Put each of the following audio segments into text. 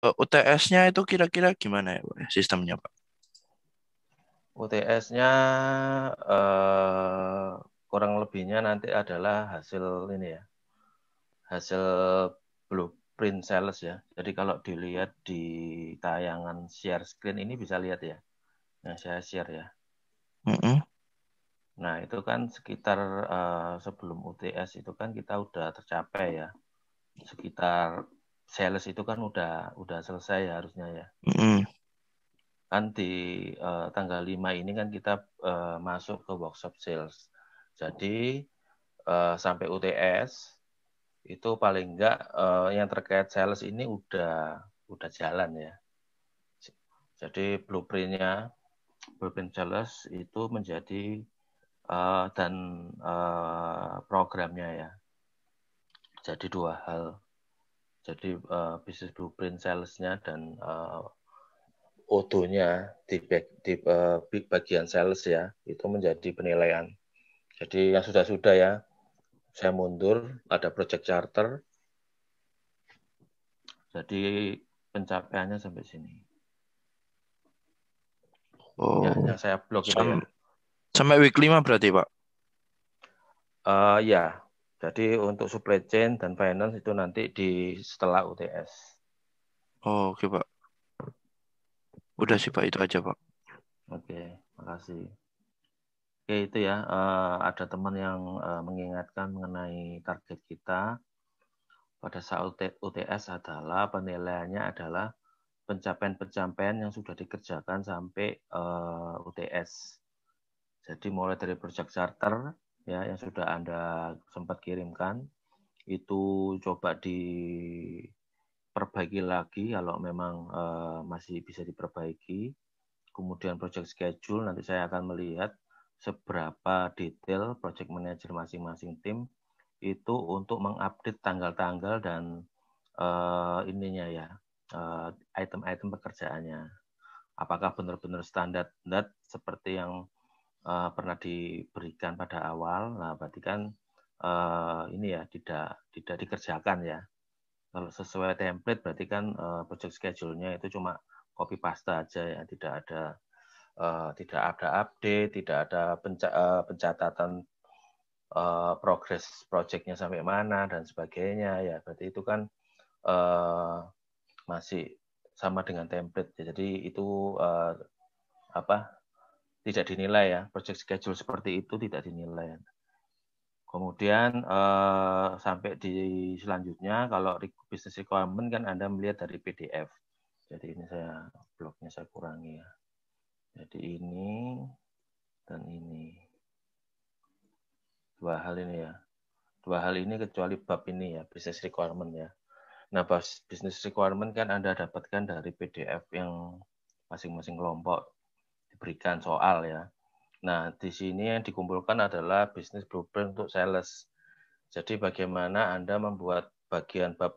Eh, UTS-nya itu kira-kira gimana ya Pak, ya, sistemnya Pak? UTS-nya uh, eh, kurang lebihnya nanti adalah hasil ini ya, hasil blueprint sales ya. Jadi kalau dilihat di tayangan share screen ini bisa lihat ya, yang saya share ya. Mm -hmm. Nah itu kan sekitar uh, sebelum UTS itu kan kita udah tercapai ya, sekitar sales itu kan udah udah selesai ya, harusnya ya. Mm. Kan di uh, tanggal 5 ini kan kita uh, masuk ke workshop sales. Jadi uh, sampai UTS itu paling enggak uh, yang terkait sales ini udah udah jalan ya. Jadi blueprintnya blueprint sales itu menjadi uh, dan uh, programnya ya. Jadi dua hal jadi uh, bisnis blueprint salesnya dan uh, eh, OTO-nya di, di uh, bagian sales ya itu menjadi penilaian. Jadi yang sudah-sudah ya saya mundur ada project charter. Jadi pencapaiannya sampai sini. Oh. Ya, yang saya blok ya. Sam ya. Sampai weekly mah berarti pak? Uh, ya, jadi untuk supply chain dan finance itu nanti di setelah UTS. Oh, oke, okay, Pak. Udah sih, Pak, itu aja, Pak. Oke, okay, makasih. Oke, okay, itu ya. Uh, ada teman yang uh, mengingatkan mengenai target kita pada saat UTS adalah penilaiannya adalah pencapaian-pencapaian yang sudah dikerjakan sampai uh, eh, UTS. Jadi mulai dari project charter, ya yang sudah Anda sempat kirimkan itu coba diperbaiki lagi kalau memang uh, masih bisa diperbaiki. Kemudian project schedule nanti saya akan melihat seberapa detail project manager masing-masing tim itu untuk mengupdate tanggal-tanggal dan uh, ininya ya eh, item-item uh, pekerjaannya. Apakah benar-benar standar standar seperti yang uh, pernah diberikan pada awal, nah berarti kan uh, ini ya tidak tidak dikerjakan ya. Kalau sesuai template berarti kan uh, project schedule-nya itu cuma copy paste aja ya, tidak ada uh, tidak ada update, tidak ada penca uh, pencatatan uh, progres projectnya sampai mana dan sebagainya ya. Berarti itu kan uh, masih sama dengan template ya. Jadi itu uh, apa tidak dinilai ya project schedule seperti itu tidak dinilai kemudian eh, sampai di selanjutnya kalau business requirement kan anda melihat dari PDF jadi ini saya blognya saya kurangi ya jadi ini dan ini dua hal ini ya dua hal ini kecuali bab ini ya business requirement ya nah business requirement kan anda dapatkan dari PDF yang masing-masing kelompok diberikan soal ya. Nah, di sini yang dikumpulkan adalah bisnis blueprint untuk sales. Jadi bagaimana Anda membuat bagian bab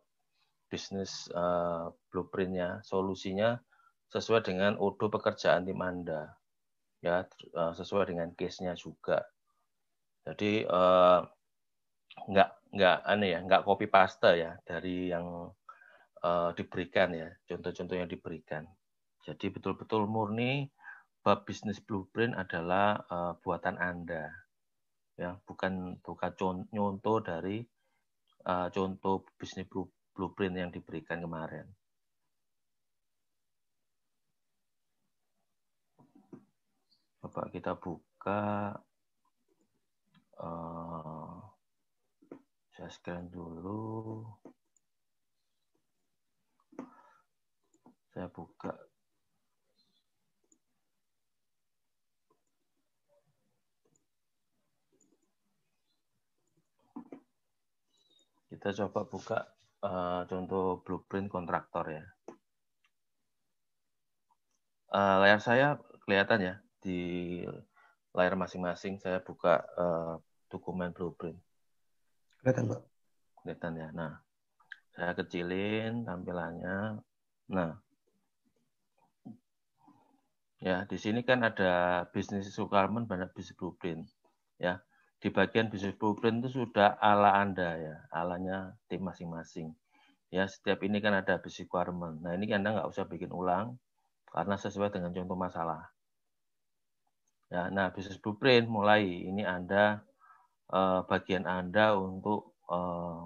bisnis uh, blueprintnya, solusinya sesuai dengan odo pekerjaan tim Anda. Ya, eh, sesuai dengan case-nya juga. Jadi uh, nggak nggak aneh ya, nggak copy paste ya dari yang uh, diberikan ya, contoh-contoh yang diberikan. Jadi betul-betul murni Bab bisnis blueprint adalah uh, buatan Anda. Ya, bukan bukan contoh dari uh, contoh bisnis blueprint yang diberikan kemarin. Bapak kita buka uh, saya scan dulu. Saya buka Kita coba buka uh, contoh blueprint kontraktor ya. Uh, layar saya kelihatan ya di layar masing-masing saya buka uh, dokumen blueprint. Kelihatan, Pak. Kelihatan ya. Nah, saya kecilin tampilannya. Nah, ya di sini kan ada bisnis requirement banyak bisnis blueprint ya di bagian bisnis blueprint itu sudah ala Anda ya, alanya tim masing-masing. Ya, setiap ini kan ada basic requirement. Nah, ini Anda nggak usah bikin ulang karena sesuai dengan contoh masalah. Ya, nah, bisnis blueprint mulai ini Anda eh, bagian Anda untuk eh,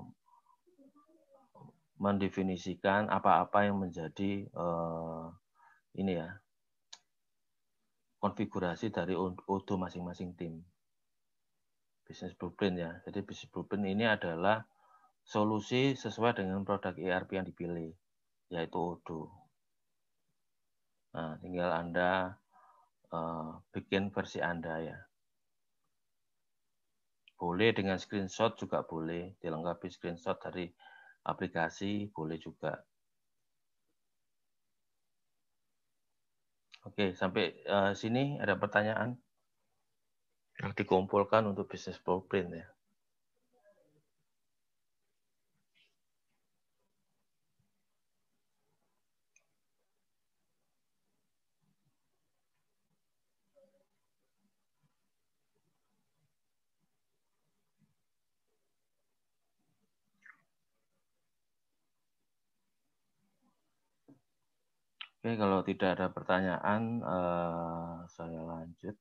mendefinisikan apa-apa yang menjadi eh, ini ya konfigurasi dari auto masing-masing tim bisnis blueprint ya. Jadi bisnis blueprint ini adalah solusi sesuai dengan produk ERP yang dipilih, yaitu Odoo. Nah, tinggal Anda uh, bikin versi Anda ya. Boleh dengan screenshot juga boleh, dilengkapi screenshot dari aplikasi boleh juga. Oke, sampai uh, sini ada pertanyaan? yang dikumpulkan untuk bisnis blueprint ya. Oke, kalau tidak ada pertanyaan, eh, saya lanjut.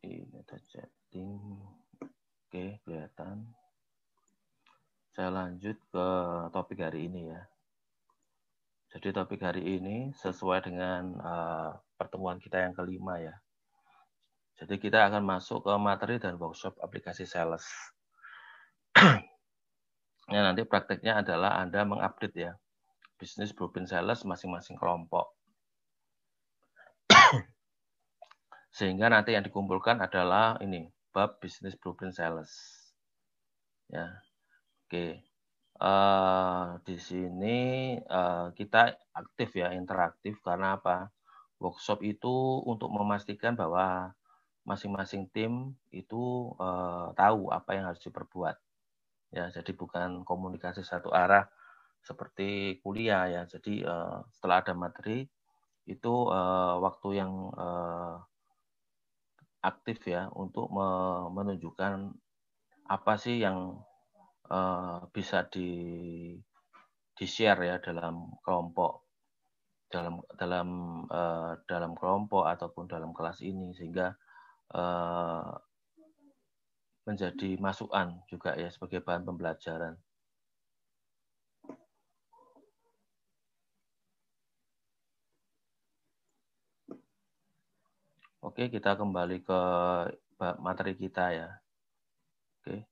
Ini data chatting. oke kelihatan saya lanjut ke topik hari ini ya jadi topik hari ini sesuai dengan uh, pertemuan kita yang kelima ya jadi kita akan masuk ke materi dan workshop aplikasi sales nah nanti prakteknya adalah anda mengupdate ya bisnis blueprint sales masing-masing kelompok Sehingga nanti yang dikumpulkan adalah ini, bab bisnis blueprint sales. Ya. Oke. Uh, di sini uh, kita aktif ya, interaktif karena apa? Workshop itu untuk memastikan bahwa masing-masing tim itu uh, tahu apa yang harus diperbuat. Ya, jadi bukan komunikasi satu arah seperti kuliah ya. Jadi uh, setelah ada materi itu uh, waktu yang uh, aktif ya untuk menunjukkan apa sih yang eh, bisa di di share ya dalam kelompok dalam dalam eh, dalam kelompok ataupun dalam kelas ini sehingga eh, menjadi masukan juga ya sebagai bahan pembelajaran. Oke, kita kembali ke materi kita ya. Oke.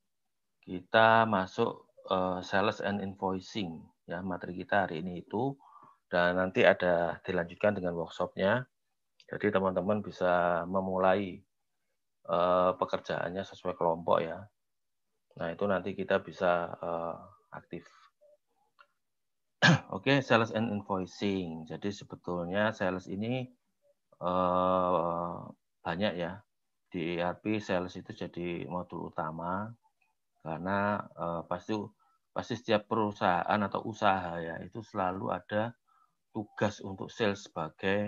Kita masuk uh, sales and invoicing ya materi kita hari ini itu dan nanti ada dilanjutkan dengan workshopnya. Jadi teman-teman bisa memulai uh, pekerjaannya sesuai kelompok ya. Nah, itu nanti kita bisa uh, aktif. Oke, okay, sales and invoicing. Jadi sebetulnya sales ini Eh, banyak ya di ERP sales itu jadi modul utama karena eh, pasti pasti setiap perusahaan atau usaha ya itu selalu ada tugas untuk sales sebagai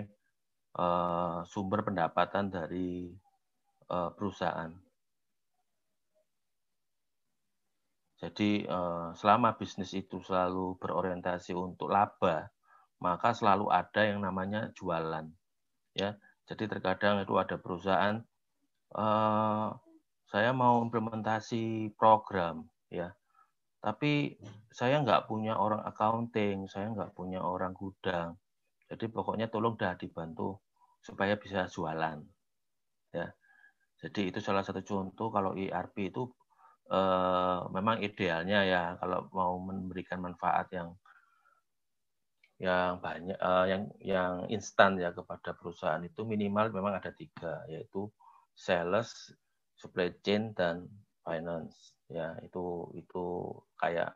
eh, sumber pendapatan dari perusahaan. Jadi selama bisnis itu selalu berorientasi untuk laba, maka selalu ada yang namanya jualan ya jadi terkadang itu ada perusahaan eh, saya mau implementasi program ya tapi saya nggak punya orang accounting saya nggak punya orang gudang jadi pokoknya tolong dah dibantu supaya bisa jualan ya jadi itu salah satu contoh kalau ERP itu eh, memang idealnya ya kalau mau memberikan manfaat yang yang banyak uh, yang yang instan ya kepada perusahaan itu minimal memang ada tiga yaitu sales, supply chain dan finance ya itu itu kayak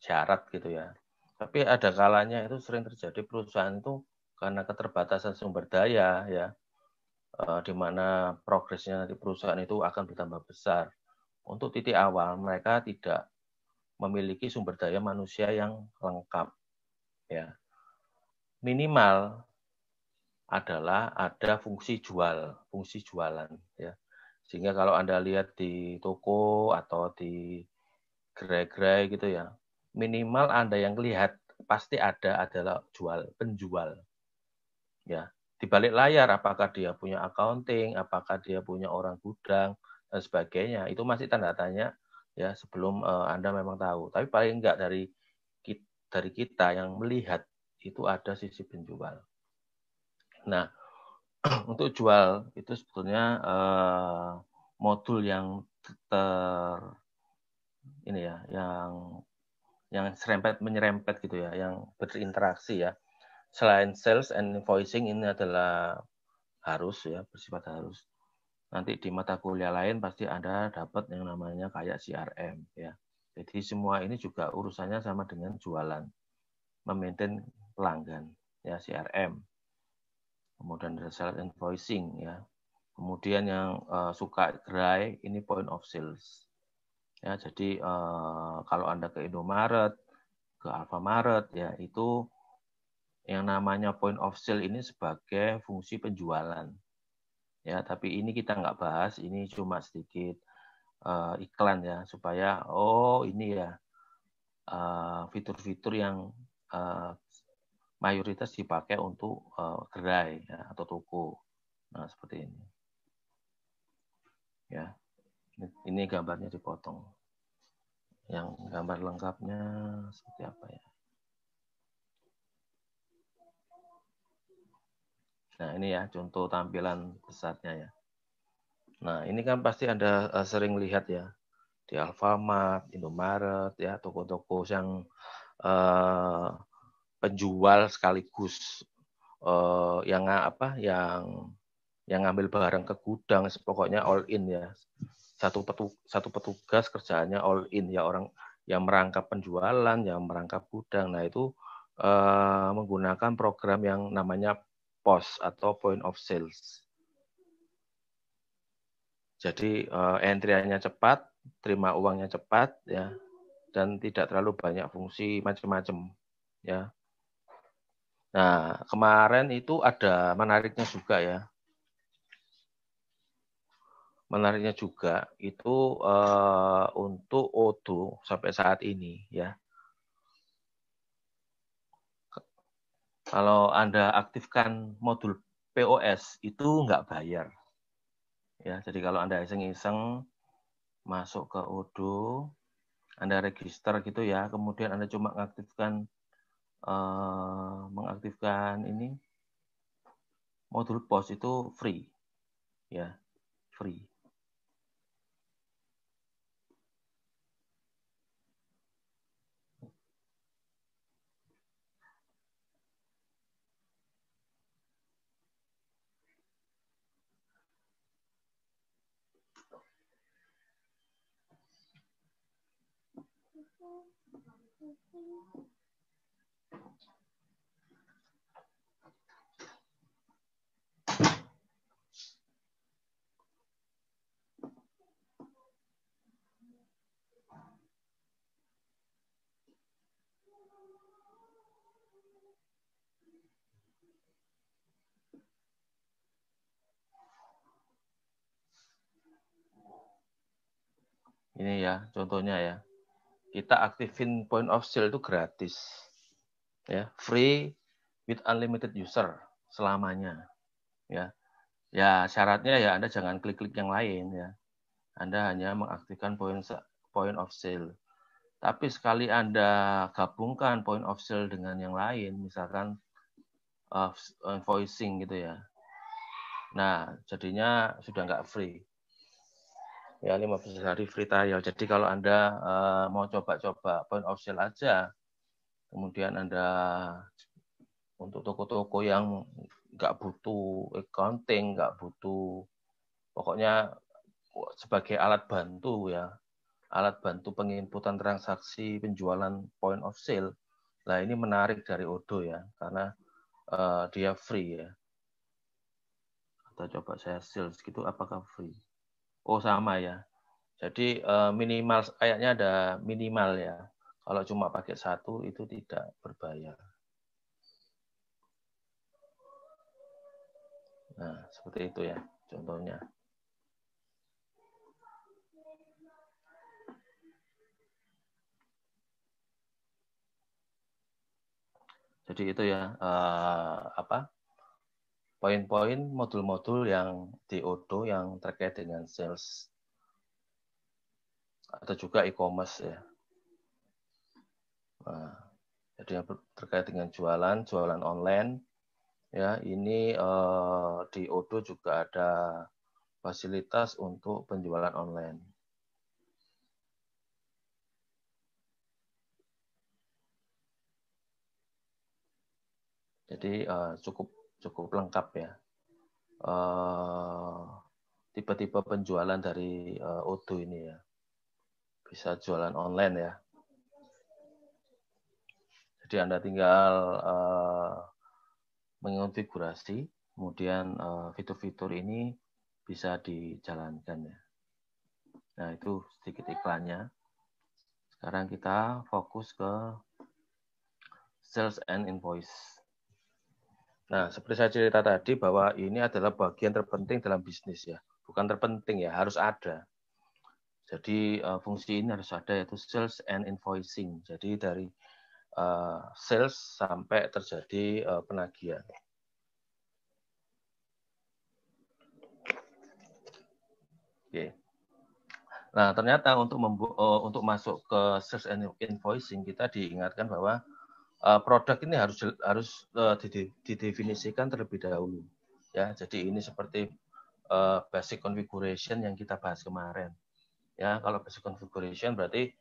syarat gitu ya tapi ada kalanya itu sering terjadi perusahaan itu karena keterbatasan sumber daya ya uh, di mana progresnya nanti perusahaan itu akan bertambah besar untuk titik awal mereka tidak memiliki sumber daya manusia yang lengkap ya minimal adalah ada fungsi jual, fungsi jualan ya. Sehingga kalau Anda lihat di toko atau di gerai-gerai gitu ya, minimal Anda yang lihat pasti ada adalah jual, penjual. Ya, di balik layar apakah dia punya accounting, apakah dia punya orang gudang dan sebagainya. Itu masih tanda tanya ya sebelum eh, Anda memang tahu. Tapi paling enggak dari dari kita yang melihat itu ada sisi penjual. Nah, untuk jual itu sebetulnya eh, modul yang ter ini ya, yang yang serempet menyerempet gitu ya, yang berinteraksi ya. Selain sales and invoicing ini adalah harus ya, bersifat harus. Nanti di mata kuliah lain pasti ada dapat yang namanya kayak CRM ya. Jadi semua ini juga urusannya sama dengan jualan. Memaintain pelanggan ya CRM kemudian ada sales invoicing ya kemudian yang uh, suka gerai ini point of sales ya jadi uh, kalau anda ke Indomaret ke Alfamaret ya itu yang namanya point of sale ini sebagai fungsi penjualan ya tapi ini kita nggak bahas ini cuma sedikit uh, iklan ya supaya oh ini ya fitur-fitur uh, yang uh, mayoritas dipakai untuk gerai eh, ya, atau toko. Nah, seperti ini. Ya. Ini, gambarnya dipotong. Yang gambar lengkapnya seperti apa ya? Nah, ini ya contoh tampilan besarnya ya. Nah, ini kan pasti Anda eh, sering lihat ya di Alfamart, Indomaret ya, toko-toko yang eh, penjual sekaligus uh, yang apa yang yang ngambil barang ke gudang pokoknya all in ya satu petu, satu petugas kerjaannya all in ya orang yang merangkap penjualan yang merangkap gudang nah itu uh, menggunakan program yang namanya POS atau point of sales jadi uh, eh, entriannya cepat terima uangnya cepat ya dan tidak terlalu banyak fungsi macam-macam ya Nah, kemarin itu ada menariknya juga ya. Menariknya juga itu uh, untuk Odo sampai saat ini ya. Kalau Anda aktifkan modul POS itu nggak bayar. Ya, jadi kalau Anda iseng-iseng masuk ke Odo, Anda register gitu ya, kemudian Anda cuma mengaktifkan Eh, mengaktifkan ini modul pos itu free ya free Thank you. Ini ya, contohnya ya. Kita aktifin point of sale itu gratis. Ya, free with unlimited user selamanya. Ya. Ya, syaratnya ya Anda jangan klik-klik yang lain ya. Anda hanya mengaktifkan point point of sale. Tapi sekali Anda gabungkan point of sale dengan yang lain, misalkan uh, invoicing uh, gitu ya. Nah, jadinya sudah nggak free ya 15 hari free trial. Jadi kalau Anda uh, mau coba-coba point of sale aja, kemudian Anda untuk toko-toko yang nggak butuh accounting, nggak butuh pokoknya sebagai alat bantu ya, alat bantu penginputan transaksi penjualan point of sale. Nah ini menarik dari Odo ya, karena uh, dia free ya. Atau coba saya sales gitu, apakah free? Oh sama ya. Jadi eh, minimal kayaknya ada minimal ya. Kalau cuma pakai satu itu tidak berbayar. Nah seperti itu ya contohnya. Jadi itu ya eh, apa poin-poin modul-modul yang di Odo yang terkait dengan sales atau juga e-commerce ya. Nah, jadi yang terkait dengan jualan, jualan online ya ini eh, di Odo juga ada fasilitas untuk penjualan online. Jadi uh, cukup cukup lengkap ya. Eh, tipe-tipe uh, penjualan dari uh, eh, Odo ini ya. Bisa jualan online ya. Jadi Anda tinggal uh, mengonfigurasi, kemudian fitur-fitur uh, ini bisa dijalankan ya. Nah itu sedikit iklannya. Sekarang kita fokus ke sales and invoice. Nah, seperti saya cerita tadi bahwa ini adalah bagian terpenting dalam bisnis ya. Bukan terpenting ya, harus ada. Jadi eh, fungsi ini harus ada yaitu sales and invoicing. Jadi dari eh, sales sampai terjadi eh, penagihan. Oke. Nah, ternyata untuk untuk masuk ke sales and invoicing kita diingatkan bahwa uh, produk ini harus harus uh, didefinisikan terlebih dahulu. Ya, jadi ini seperti uh, basic configuration yang kita bahas kemarin. Ya, kalau basic configuration berarti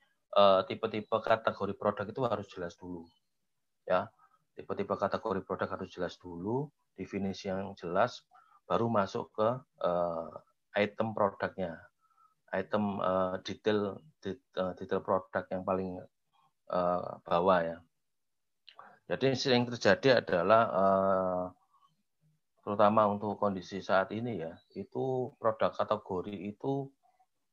tipe-tipe uh, kategori produk itu harus jelas dulu. Ya, tipe-tipe kategori produk harus jelas dulu, definisi yang jelas, baru masuk ke uh, item produknya, item uh, detail detail produk yang paling uh, bawah ya. Jadi sering terjadi adalah eh, terutama untuk kondisi saat ini ya, itu produk kategori itu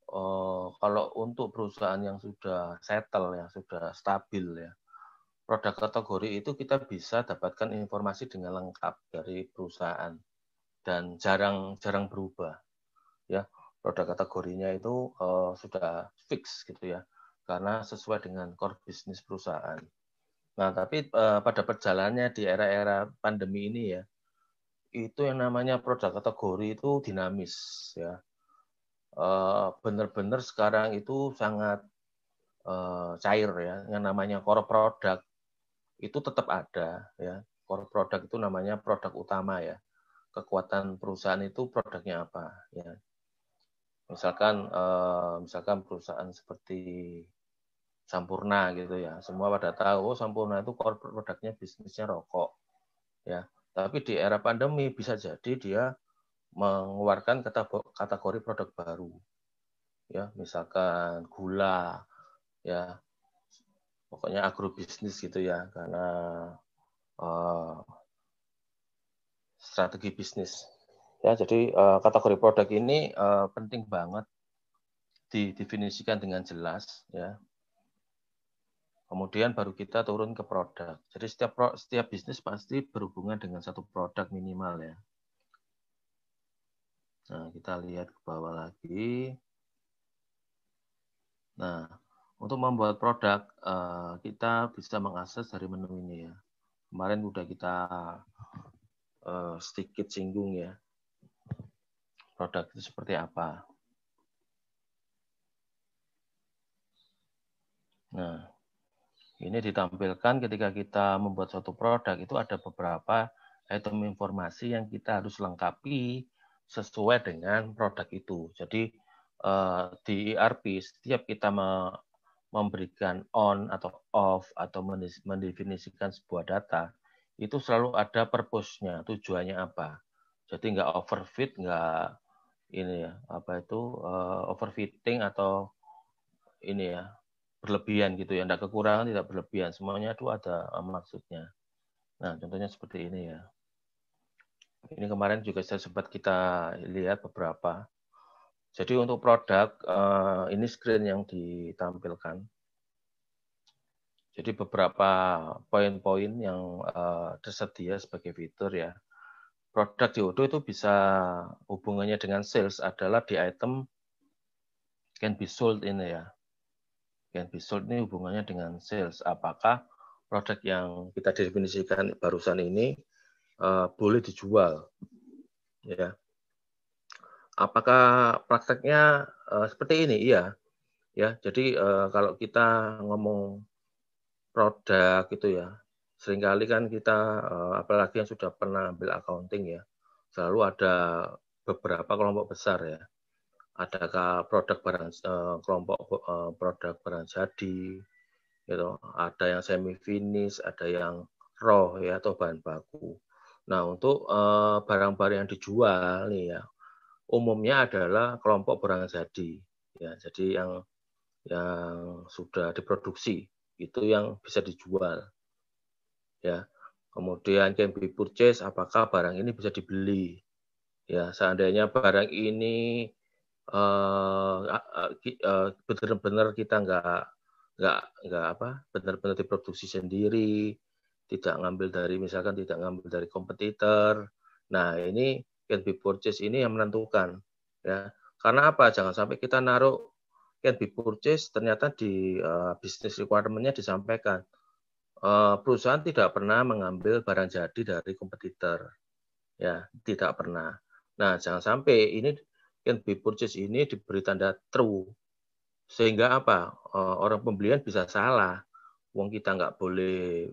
eh, kalau untuk perusahaan yang sudah settle ya, sudah stabil ya, produk kategori itu kita bisa dapatkan informasi dengan lengkap dari perusahaan dan jarang jarang berubah ya produk kategorinya itu eh, sudah fix gitu ya karena sesuai dengan core bisnis perusahaan Nah, tapi uh, pada perjalanannya di era-era pandemi ini ya, itu yang namanya produk kategori itu dinamis ya. Eh, Benar-benar sekarang itu sangat uh, cair ya. Yang namanya core product itu tetap ada ya. Core product itu namanya produk utama ya. Kekuatan perusahaan itu produknya apa ya. Misalkan misalkan perusahaan seperti Sampurna gitu ya. Semua pada tahu oh, Sampurna itu core produknya bisnisnya rokok. Ya, tapi di era pandemi bisa jadi dia mengeluarkan kategori produk baru. Ya, misalkan gula ya. Pokoknya agrobisnis gitu ya karena uh, strategi bisnis. Ya, jadi uh, kategori produk ini uh, penting banget didefinisikan dengan jelas ya Kemudian baru kita turun ke produk. Jadi setiap setiap bisnis pasti berhubungan dengan satu produk minimal ya. Nah, kita lihat ke bawah lagi. Nah, untuk membuat produk eh, kita bisa mengakses dari menu ini ya. Kemarin sudah kita eh, sedikit singgung ya. Produk itu seperti apa. Nah, ini ditampilkan ketika kita membuat suatu produk itu ada beberapa item informasi yang kita harus lengkapi sesuai dengan produk itu. Jadi eh, di ERP setiap kita memberikan on atau off atau mendefinisikan sebuah data itu selalu ada purpose-nya, tujuannya apa. Jadi nggak overfit, nggak ini ya apa itu eh, overfitting atau ini ya berlebihan gitu ya, tidak kekurangan, tidak berlebihan. Semuanya itu ada eh, maksudnya. Nah, contohnya seperti ini ya. Ini kemarin juga saya sempat kita lihat beberapa. Jadi untuk produk eh, ini screen yang ditampilkan. Jadi beberapa poin-poin yang eh, tersedia sebagai fitur ya. Produk di Odo itu bisa hubungannya dengan sales adalah di item can be sold ini ya Can be sold ini hubungannya dengan sales. Apakah produk yang kita definisikan barusan ini uh, boleh dijual? Ya. Apakah prakteknya uh, seperti ini? Iya. Ya, jadi uh, kalau kita ngomong produk itu ya, seringkali kan kita uh, apalagi yang sudah pernah ambil accounting ya, selalu ada beberapa kelompok besar ya adakah produk barang eh, kelompok eh, produk barang jadi gitu ada yang semi finish ada yang raw ya atau bahan baku nah untuk eh, barang-barang yang dijual nih ya umumnya adalah kelompok barang jadi ya jadi yang yang sudah diproduksi itu yang bisa dijual ya kemudian can be purchase apakah barang ini bisa dibeli ya seandainya barang ini uh, eh, uh, eh, benar-benar kita nggak nggak nggak apa benar-benar diproduksi sendiri tidak ngambil dari misalkan tidak ngambil dari kompetitor nah ini can be purchase ini yang menentukan ya karena apa jangan sampai kita naruh can be purchase ternyata di uh, business requirement-nya disampaikan uh, perusahaan tidak pernah mengambil barang jadi dari kompetitor ya tidak pernah nah jangan sampai ini can be Purchase ini diberi tanda true. Sehingga apa? Eh, orang pembelian bisa salah. Wong kita nggak boleh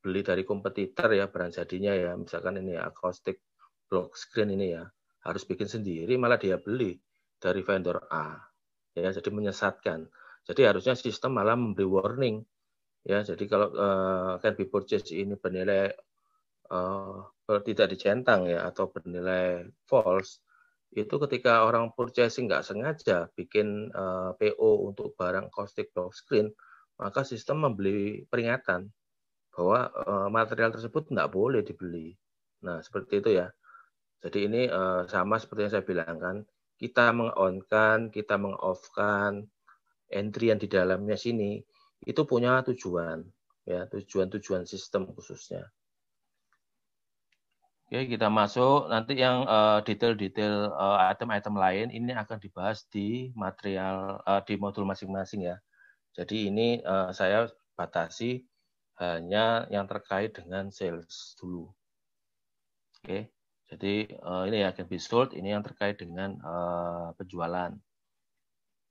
beli dari kompetitor ya barang jadinya ya. Misalkan ini akustik block screen ini ya. Harus bikin sendiri malah dia beli dari vendor A. Ya, jadi menyesatkan. Jadi harusnya sistem malah memberi warning. Ya, jadi kalau uh, eh, can be purchase ini bernilai uh, tidak dicentang ya atau bernilai false, itu ketika orang purchasing nggak sengaja bikin uh, eh, PO untuk barang caustic box screen, maka sistem membeli peringatan bahwa uh, material tersebut nggak boleh dibeli. Nah, seperti itu ya. Jadi ini uh, sama seperti yang saya bilang kan, kita meng-on-kan, kita meng-off-kan entry yang di dalamnya sini itu punya tujuan ya, tujuan-tujuan sistem khususnya. Oke, kita masuk nanti yang eh, detail-detail uh, item-item lain ini akan dibahas di material uh, di modul masing-masing ya. Jadi ini uh, saya batasi hanya yang terkait dengan sales dulu. Oke. Jadi uh, ini ya can sold, ini yang terkait dengan uh, penjualan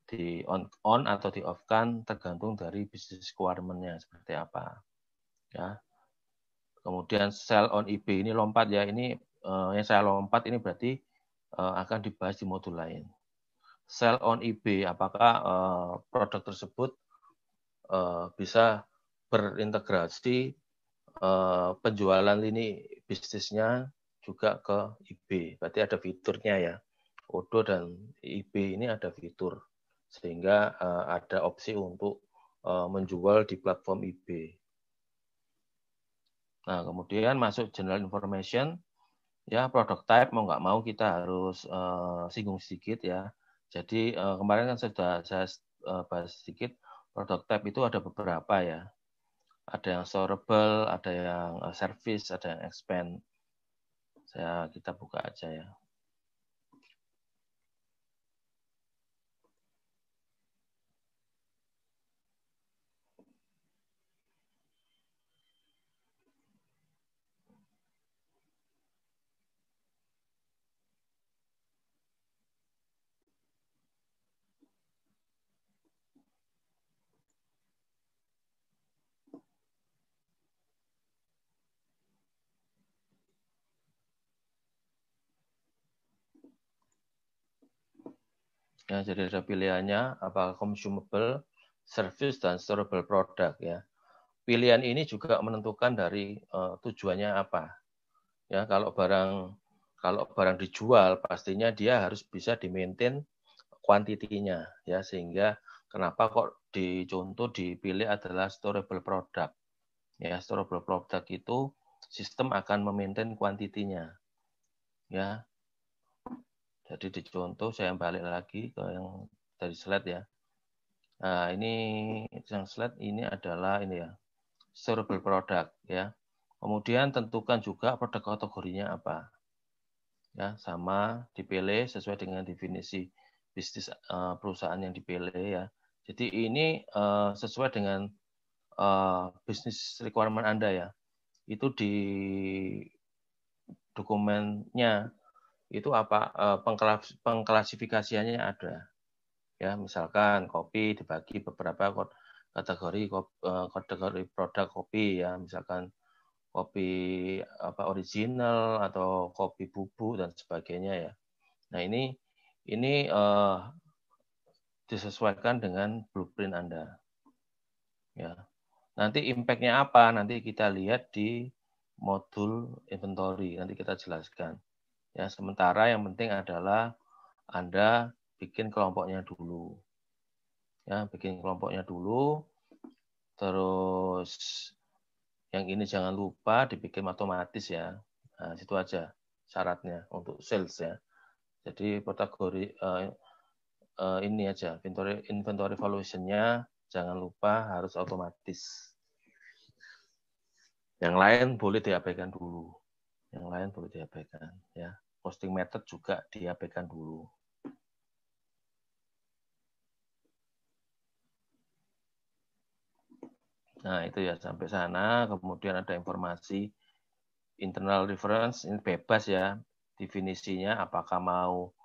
di on on atau di off kan tergantung dari bisnis requirement seperti apa. Ya. Kemudian sell on IB ini lompat ya, ini uh, yang saya lompat ini berarti uh, akan dibahas di modul lain. Sell on IB, apakah uh, produk tersebut uh, bisa berintegrasi uh, penjualan lini bisnisnya juga ke IB. Berarti ada fiturnya ya. Odo dan IB ini ada fitur sehingga uh, ada opsi untuk uh, menjual di platform IB. Nah, kemudian masuk general information, ya produk type mau nggak mau kita harus uh, singgung sedikit ya. Jadi uh, kemarin kan sudah saya uh, bahas sedikit produk type itu ada beberapa ya. Ada yang storable, ada yang service, ada yang expand. Saya kita buka aja ya. Ya, jadi ada pilihannya apa consumable, service dan storable product ya. Pilihan ini juga menentukan dari uh, tujuannya apa. Ya, kalau barang kalau barang dijual pastinya dia harus bisa di-maintain kuantitinya ya sehingga kenapa kok di contoh dipilih adalah storable product. Ya, storable product itu sistem akan memaintain kuantitinya. Ya, jadi di contoh saya balik lagi ke yang dari slide ya. Nah, ini yang slide ini adalah ini ya, storable produk ya. Kemudian tentukan juga produk kategorinya apa. Ya, sama dipilih sesuai dengan definisi bisnis eh, perusahaan yang dipilih ya. Jadi ini uh, sesuai dengan uh, bisnis requirement Anda ya. Itu di dokumennya itu apa eh, pengklasifikasiannya ada. Ya, misalkan kopi dibagi beberapa kategori eh, kategori produk kopi ya, misalkan kopi apa original atau kopi bubuk dan sebagainya ya. Nah, ini ini uh, disesuaikan dengan blueprint Anda. Ya. Nanti impactnya apa? Nanti kita lihat di modul inventory. Nanti kita jelaskan. Ya, sementara yang penting adalah Anda bikin kelompoknya dulu. Ya, bikin kelompoknya dulu. Terus yang ini jangan lupa dibikin otomatis ya. Nah, situ aja syaratnya untuk sales ya. Jadi kategori uh, uh, ini aja inventory inventory valuation-nya jangan lupa harus otomatis. Yang lain boleh diabaikan dulu. Yang lain perlu diabaikan ya. Posting method juga diabaikan dulu. Nah, itu ya sampai sana kemudian ada informasi internal reference ini bebas ya definisinya apakah mau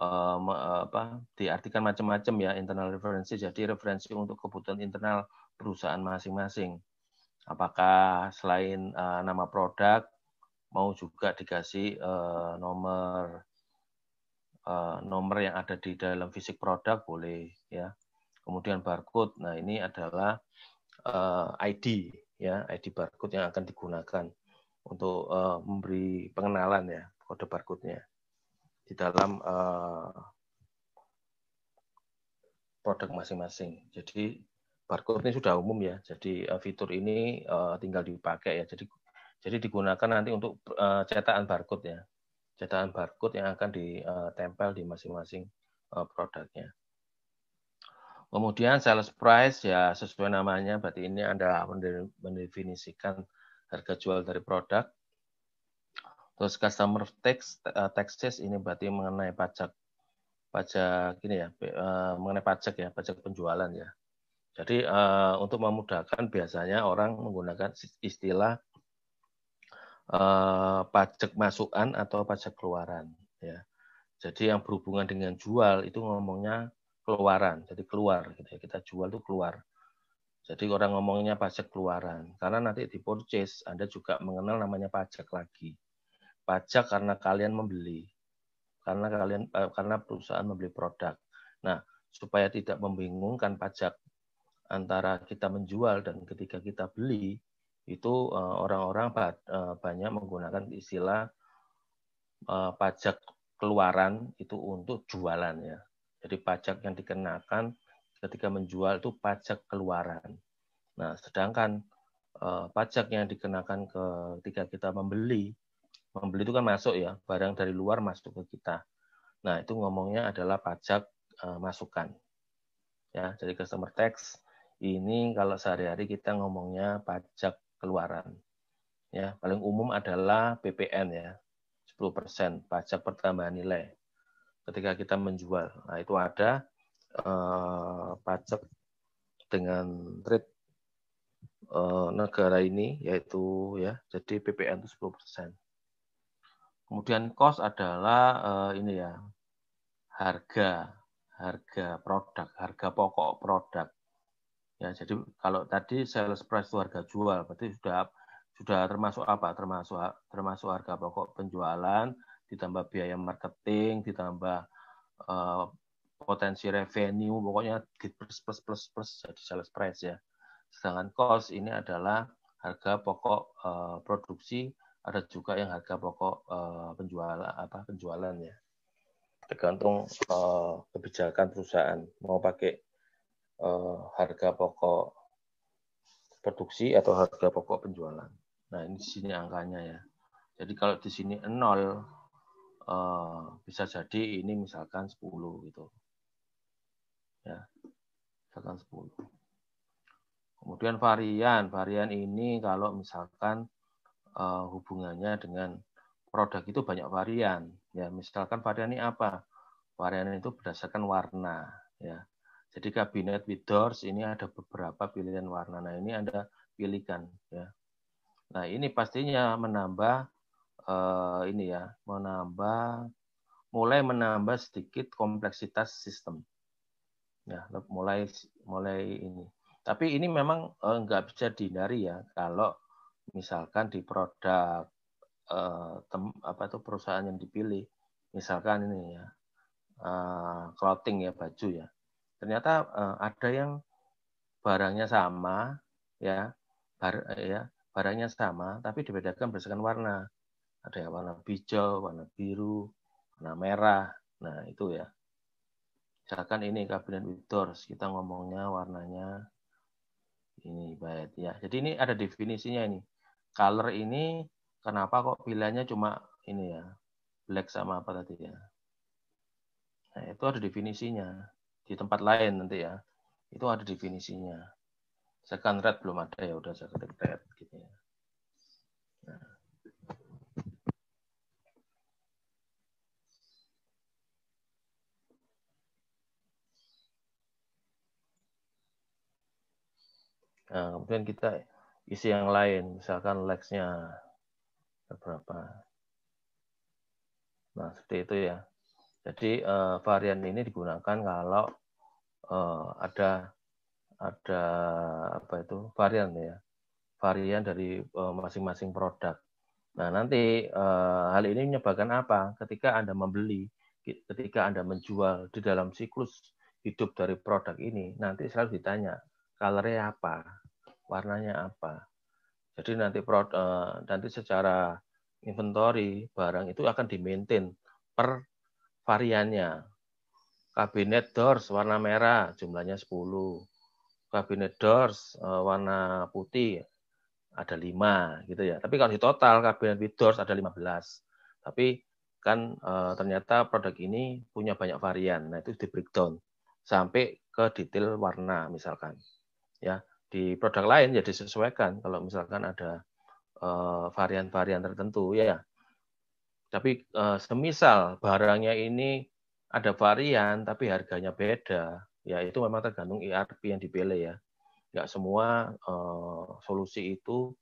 eh, eh, apa diartikan macam-macam ya internal referensi jadi referensi untuk kebutuhan internal perusahaan masing-masing apakah selain uh, nama produk mau juga dikasih uh, nomor uh, nomor yang ada di dalam fisik produk boleh ya kemudian barcode nah ini adalah uh, eh, ID ya ID barcode yang akan digunakan untuk uh, memberi pengenalan ya kode barcode-nya di dalam uh, produk masing-masing jadi barcode ini sudah umum ya jadi uh, fitur ini uh, tinggal dipakai ya jadi jadi digunakan nanti untuk eh, cetakan barcode ya. Cetakan barcode yang akan ditempel di masing-masing eh, produknya. Kemudian sales price ya sesuai namanya berarti ini Anda mendefinisikan harga jual dari produk. Terus customer tax eh, taxes ini berarti mengenai pajak pajak ini ya mengenai pajak ya pajak penjualan ya. Jadi untuk memudahkan biasanya orang menggunakan istilah Eh, pajak masukan atau pajak keluaran ya. Jadi yang berhubungan dengan jual itu ngomongnya keluaran. Jadi keluar gitu ya. Kita jual itu keluar. Jadi orang ngomongnya pajak keluaran. Karena nanti di purchase Anda juga mengenal namanya pajak lagi. Pajak karena kalian membeli. Karena kalian eh, karena perusahaan membeli produk. Nah, supaya tidak membingungkan pajak antara kita menjual dan ketika kita beli, itu eh, orang-orang eh, banyak menggunakan istilah eh, pajak keluaran itu untuk jualan ya. Jadi pajak yang dikenakan ketika menjual itu pajak keluaran. Nah, sedangkan pajak yang dikenakan ketika kita membeli, membeli itu kan masuk ya, barang dari luar masuk ke kita. Nah, itu ngomongnya adalah pajak masukan. Ya, jadi customer tax ini kalau sehari-hari kita ngomongnya pajak keluaran. Ya, paling umum adalah PPN ya, 10% pajak pertambahan nilai. Ketika kita menjual, nah itu ada eh, pajak dengan rate eh, negara ini yaitu ya, jadi PPN itu 10%. Kemudian cost adalah eh, ini ya, harga harga produk, harga pokok produk. Ya, jadi kalau tadi sales price itu harga jual, berarti sudah sudah termasuk apa? Termasuk termasuk harga pokok penjualan, ditambah biaya marketing, ditambah uh, potensi revenue, pokoknya plus plus plus plus jadi sales price ya. Sedangkan cost ini adalah harga pokok uh, produksi, ada juga yang harga pokok uh, eh, penjualan apa penjualan ya. Tergantung uh, kebijakan perusahaan mau pakai eh, harga pokok produksi atau harga pokok penjualan. Nah, ini sini angkanya ya. Jadi kalau di sini 0 eh, bisa jadi ini misalkan 10 gitu. Ya. Misalkan 10. Kemudian varian, varian ini kalau misalkan eh, hubungannya dengan produk itu banyak varian. Ya, misalkan varian ini apa? Varian itu berdasarkan warna, ya. Jadi kabinet Widors ini ada beberapa pilihan warna. Nah ini Anda pilihkan ya. Nah ini pastinya menambah eh, ini ya, menambah mulai menambah sedikit kompleksitas sistem. Ya, mulai mulai ini. Tapi ini memang eh, nggak bisa dihindari ya kalau misalkan di produk eh, tem, apa tuh perusahaan yang dipilih, misalkan ini ya, uh, clothing ya baju ya ternyata uh, ada yang barangnya sama ya bar eh, ya barangnya sama tapi dibedakan berdasarkan warna ada yang warna hijau warna biru warna merah nah itu ya misalkan ini kabinet Widors kita ngomongnya warnanya ini baik ya jadi ini ada definisinya ini color ini kenapa kok pilihannya cuma ini ya black sama apa tadi ya nah itu ada definisinya di tempat lain nanti ya itu ada definisinya second rate belum ada ya udah second rate gitu ya nah, nah. kemudian kita isi yang lain, misalkan lexnya nya berapa. Nah, seperti itu ya. Jadi eh, varian ini digunakan kalau uh, ada ada apa itu varian ya varian dari eh, masing-masing uh, produk. Nah nanti uh, hal ini menyebabkan apa? Ketika anda membeli, ketika anda menjual di dalam siklus hidup dari produk ini, nanti selalu ditanya colornya apa, warnanya apa. Jadi nanti produk, uh, nanti secara inventory barang itu akan dimaintain per variannya Kabinet doors warna merah jumlahnya 10. Kabinet doors eh, warna putih ada lima gitu ya. Tapi kalau di total kabinet with doors ada 15. Tapi kan eh, ternyata produk ini punya banyak varian. Nah, itu di breakdown sampai ke detail warna misalkan. Ya, di produk lain ya disesuaikan kalau misalkan ada eh, varian-varian e, tertentu ya. Tapi e, semisal barangnya ini ada varian tapi harganya beda, ya itu memang tergantung ERP yang dipilih ya. Nggak semua uh, solusi itu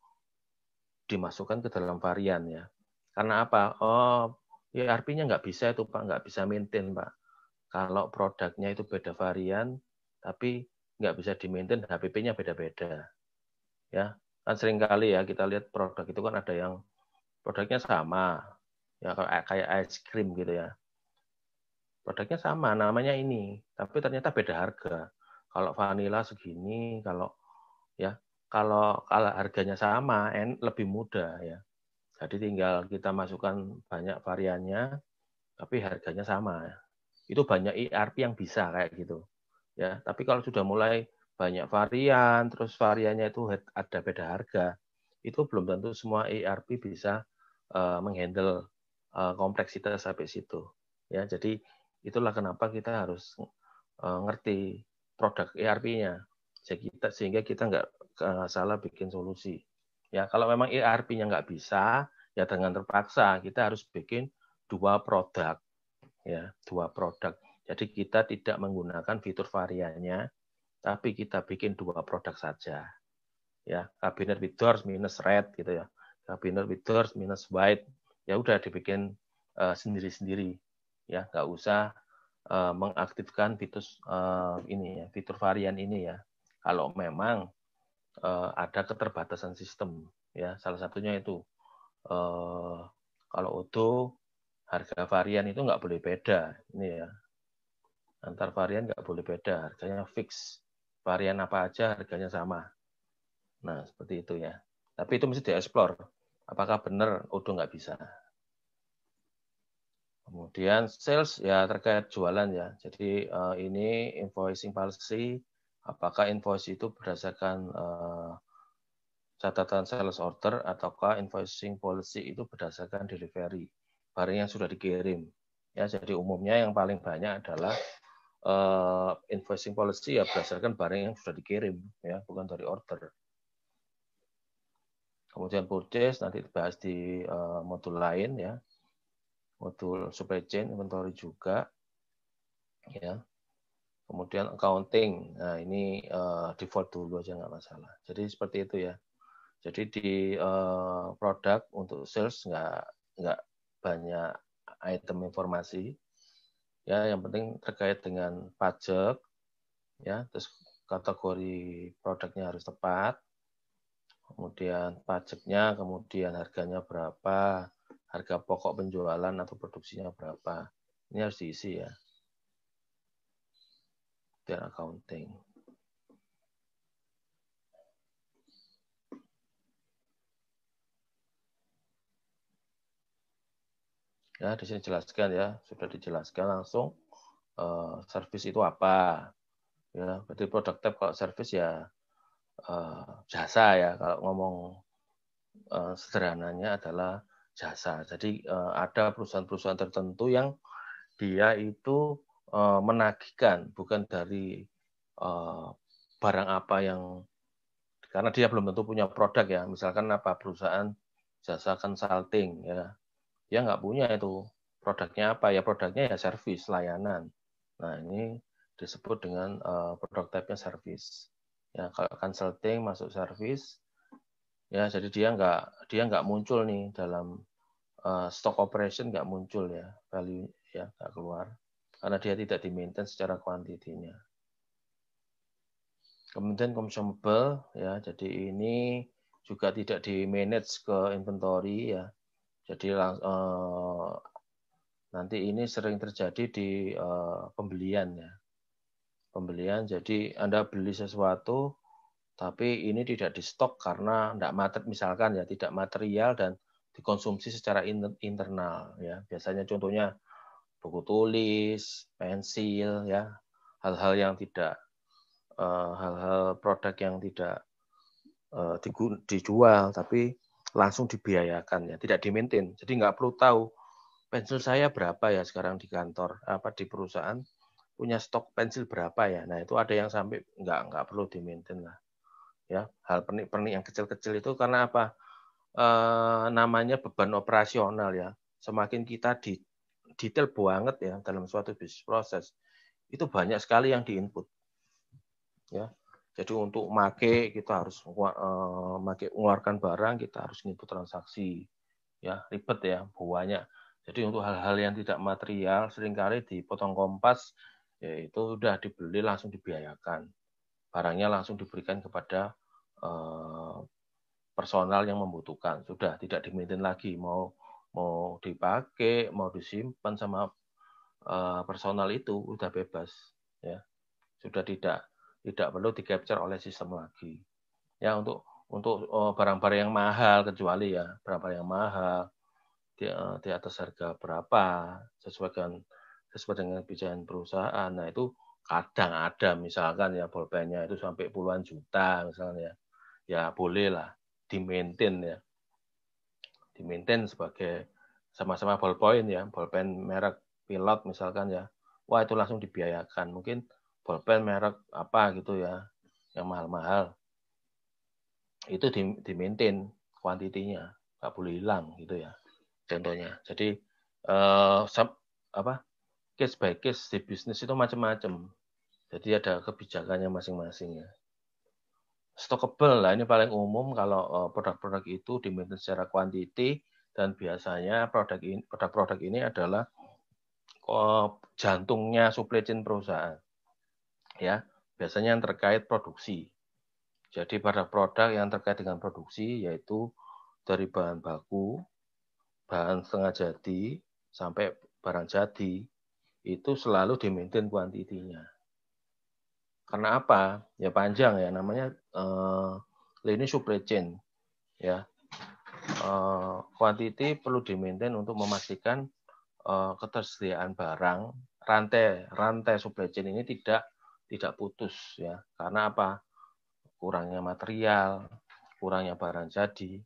dimasukkan ke dalam varian ya. Karena apa? Oh, ERP-nya nggak bisa itu Pak, nggak bisa maintain Pak. Kalau produknya itu beda varian, tapi nggak bisa di maintain HPP-nya beda-beda. Ya, kan sering kali ya kita lihat produk itu kan ada yang produknya sama, ya kayak ice cream gitu ya. Produknya sama, namanya ini, tapi ternyata beda harga. Kalau vanilla segini, kalau ya kalau kalau harganya sama, en lebih mudah ya. Jadi tinggal kita masukkan banyak variannya, tapi harganya sama. Itu banyak ERP yang bisa kayak gitu. Ya, tapi kalau sudah mulai banyak varian, terus variannya itu ada beda harga, itu belum tentu semua ERP bisa uh, menghandle uh, kompleksitas sampai situ. Ya, jadi Itulah kenapa kita harus eh, ngerti produk ERP-nya sehingga kita nggak eh, salah bikin solusi. Ya kalau memang ERP-nya nggak bisa ya dengan terpaksa kita harus bikin dua produk ya dua produk. Jadi kita tidak menggunakan fitur variannya tapi kita bikin dua produk saja. Ya, kabinet with doors minus red gitu ya. Kabinet with doors minus white. Ya udah dibikin eh, sendiri-sendiri. Uh, sendiri -sendiri ya nggak usah uh, mengaktifkan fitur uh, eh, ini ya fitur varian ini ya kalau memang uh, ada keterbatasan sistem ya salah satunya itu uh, kalau auto harga varian itu nggak boleh beda ini ya antar varian nggak boleh beda harganya fix varian apa aja harganya sama nah seperti itu ya tapi itu mesti dieksplor apakah benar auto nggak bisa Kemudian sales ya terkait jualan ya. Jadi uh, ini invoicing policy apakah invoice itu berdasarkan uh, catatan sales order ataukah invoicing policy itu berdasarkan delivery barang yang sudah dikirim. Ya, jadi umumnya yang paling banyak adalah uh, invoicing policy ya berdasarkan barang yang sudah dikirim ya, bukan dari order. Kemudian purchase nanti dibahas di uh, modul lain ya modul supply chain inventory juga ya kemudian accounting nah ini uh, default dulu aja nggak masalah jadi seperti itu ya jadi di uh, produk untuk sales nggak nggak banyak item informasi ya yang penting terkait dengan pajak ya terus kategori produknya harus tepat kemudian pajaknya kemudian harganya berapa harga pokok penjualan atau produksinya berapa. Ini harus diisi ya. Dan accounting. Ya, di sini jelaskan ya, sudah dijelaskan langsung uh, service itu apa. Ya, berarti produk tab kalau service ya uh, jasa ya, kalau ngomong uh, sederhananya adalah jasa. Jadi eh, ada perusahaan-perusahaan tertentu yang dia itu eh, menagihkan bukan dari eh, barang apa yang karena dia belum tentu punya produk ya. Misalkan apa perusahaan jasa consulting ya. Dia nggak punya itu produknya apa ya produknya ya service layanan. Nah, ini disebut dengan produk type-nya service. Ya, kalau consulting masuk service ya jadi dia nggak dia nggak muncul nih dalam uh, stock operation nggak muncul ya value ya nggak keluar karena dia tidak di maintain secara kuantitinya. Kemudian consumable ya jadi ini juga tidak di manage ke inventory ya. Jadi uh, nanti ini sering terjadi di uh, pembelian ya. Pembelian jadi Anda beli sesuatu tapi ini tidak di stok karena tidak mater misalkan ya tidak material dan dikonsumsi secara internal ya biasanya contohnya buku tulis pensil ya hal-hal yang tidak eh, hal-hal produk yang tidak eh, dijual tapi langsung dibiayakan ya tidak dimintin jadi nggak perlu tahu pensil saya berapa ya sekarang di kantor apa di perusahaan punya stok pensil berapa ya nah itu ada yang sampai nggak nggak perlu dimintin lah ya hal pernik-pernik yang kecil-kecil itu karena apa eh, namanya beban operasional ya. Semakin kita di, detail banget ya dalam suatu bisnis proses, itu banyak sekali yang diinput. Ya. Jadi untuk make kita harus eh, mengeluarkan barang, kita harus input transaksi. Ya, ribet ya, buahnya Jadi untuk hal-hal yang tidak material seringkali dipotong kompas yaitu sudah dibeli langsung dibiayakan. Barangnya langsung diberikan kepada eh, personal yang membutuhkan. Sudah tidak dimintin lagi, mau mau dipakai, mau disimpan sama uh, personal itu sudah bebas, ya. Sudah tidak tidak perlu di capture oleh sistem lagi. Ya untuk untuk oh, barang-barang oh, yang mahal kecuali ya barang-barang yang mahal di, uh, di atas harga berapa sesuai dengan sesuai dengan kebijakan perusahaan. Nah itu kadang ada misalkan ya bolpennya itu sampai puluhan juta misalnya ya boleh lah di-maintain ya. Di-maintain sebagai sama-sama ballpoint ya, ballpen merek pilot misalkan ya. Wah, itu langsung dibiayakan. Mungkin ballpen merek apa gitu ya, yang mahal-mahal. Itu di-maintain kuantitinya, nggak boleh hilang gitu ya. Contohnya. Jadi eh, sub, apa? case by case di bisnis itu macam-macam. Jadi ada kebijakannya masing-masing ya. Stockable lah ini paling umum kalau eh, produk-produk itu diminten secara kuantiti dan biasanya produk ini produk-produk ini adalah eh, jantungnya supply chain perusahaan. Ya, biasanya yang terkait produksi. Jadi pada produk yang terkait dengan produksi yaitu dari bahan baku, bahan setengah jadi sampai barang jadi itu selalu di kuantitinya. Karena apa? Ya panjang ya namanya uh, eh, ini supply chain ya uh, perlu di untuk memastikan uh, ketersediaan barang rantai rantai supply chain ini tidak tidak putus ya karena apa kurangnya material kurangnya barang jadi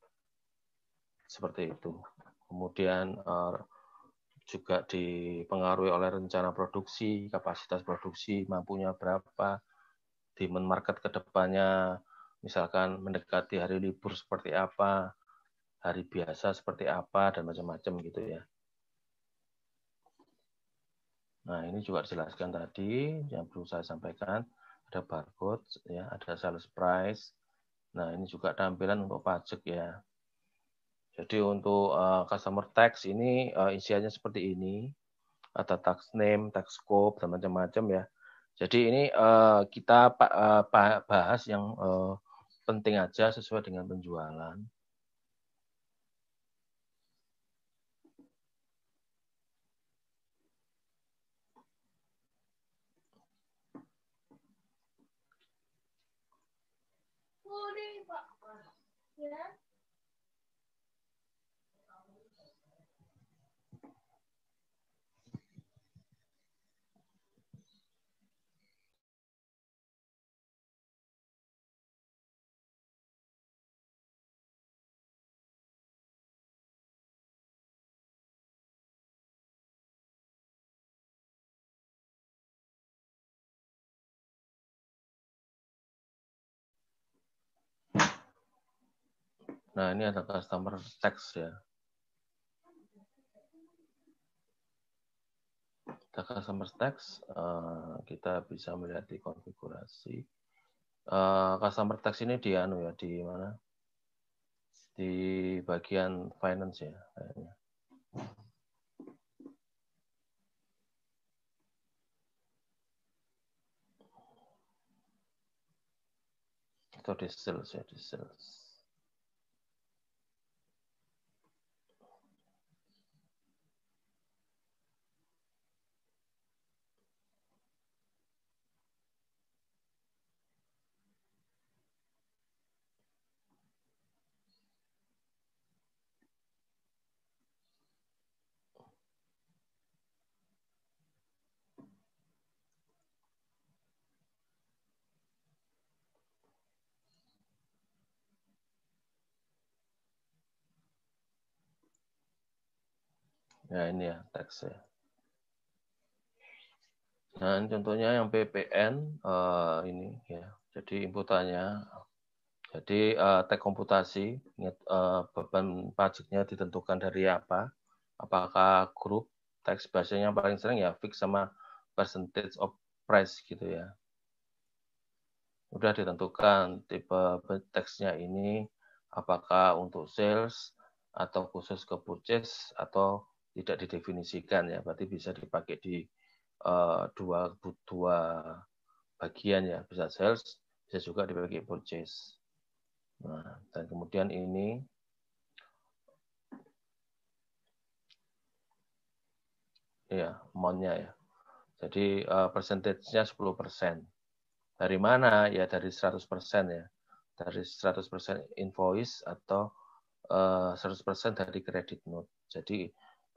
seperti itu kemudian uh, juga dipengaruhi oleh rencana produksi kapasitas produksi mampunya berapa demand market ke depannya, misalkan mendekati hari libur seperti apa, hari biasa seperti apa, dan macam-macam gitu ya. Nah, ini juga dijelaskan tadi yang perlu saya sampaikan. Ada barcode, ya, ada sales price. Nah, ini juga tampilan untuk pajak ya. Jadi untuk uh, customer tax ini uh, isiannya seperti ini. Ada tax name, tax scope, dan macam-macam ya. Jadi ini uh, kita uh, bahas yang uh, penting aja sesuai dengan penjualan. Ya. Nah, ini ada customer tax ya. Ada customer tax eh, kita bisa melihat di konfigurasi. Eh, customer tax ini di anu ya, di mana? Di bagian finance ya, kayaknya. Atau di sales ya, di sales. Ya ini ya teksnya. Nah, ini contohnya yang PPN uh, eh, ini ya. Jadi inputannya jadi uh, komputasi uh, beban pajaknya ditentukan dari apa? Apakah grup teks biasanya paling sering ya fix sama percentage of price gitu ya. Sudah ditentukan tipe teksnya ini apakah untuk sales atau khusus ke purchase atau tidak didefinisikan ya berarti bisa dipakai di uh, dua dua bagian ya bisa sales bisa juga dipakai purchase nah dan kemudian ini ya amountnya ya jadi uh, eh, persentasenya 10 persen dari mana ya dari 100 persen ya dari 100 persen invoice atau uh, eh, 100 persen dari kredit note jadi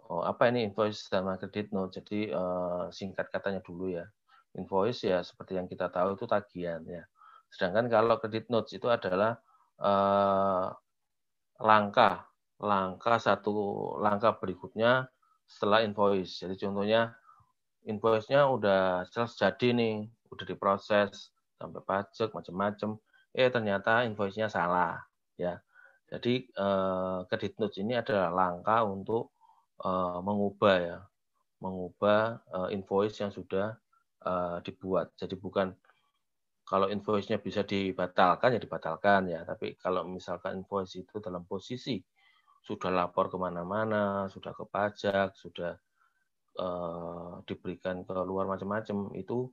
Oh, apa ini invoice sama kredit note? Jadi uh, singkat katanya dulu ya. Invoice ya seperti yang kita tahu itu tagihan ya. Sedangkan kalau kredit notes itu adalah uh, langkah langkah satu langkah berikutnya setelah invoice. Jadi contohnya invoice-nya udah selesai jadi nih, udah diproses sampai pajak macam-macam. Eh ternyata invoice-nya salah ya. Jadi eh, kredit notes ini adalah langkah untuk Eh, mengubah ya, mengubah eh, invoice yang sudah eh, dibuat. Jadi bukan kalau invoice-nya bisa dibatalkan ya dibatalkan ya, tapi kalau misalkan invoice itu dalam posisi sudah lapor kemana-mana, sudah ke pajak, sudah diberikan ke luar macam-macam itu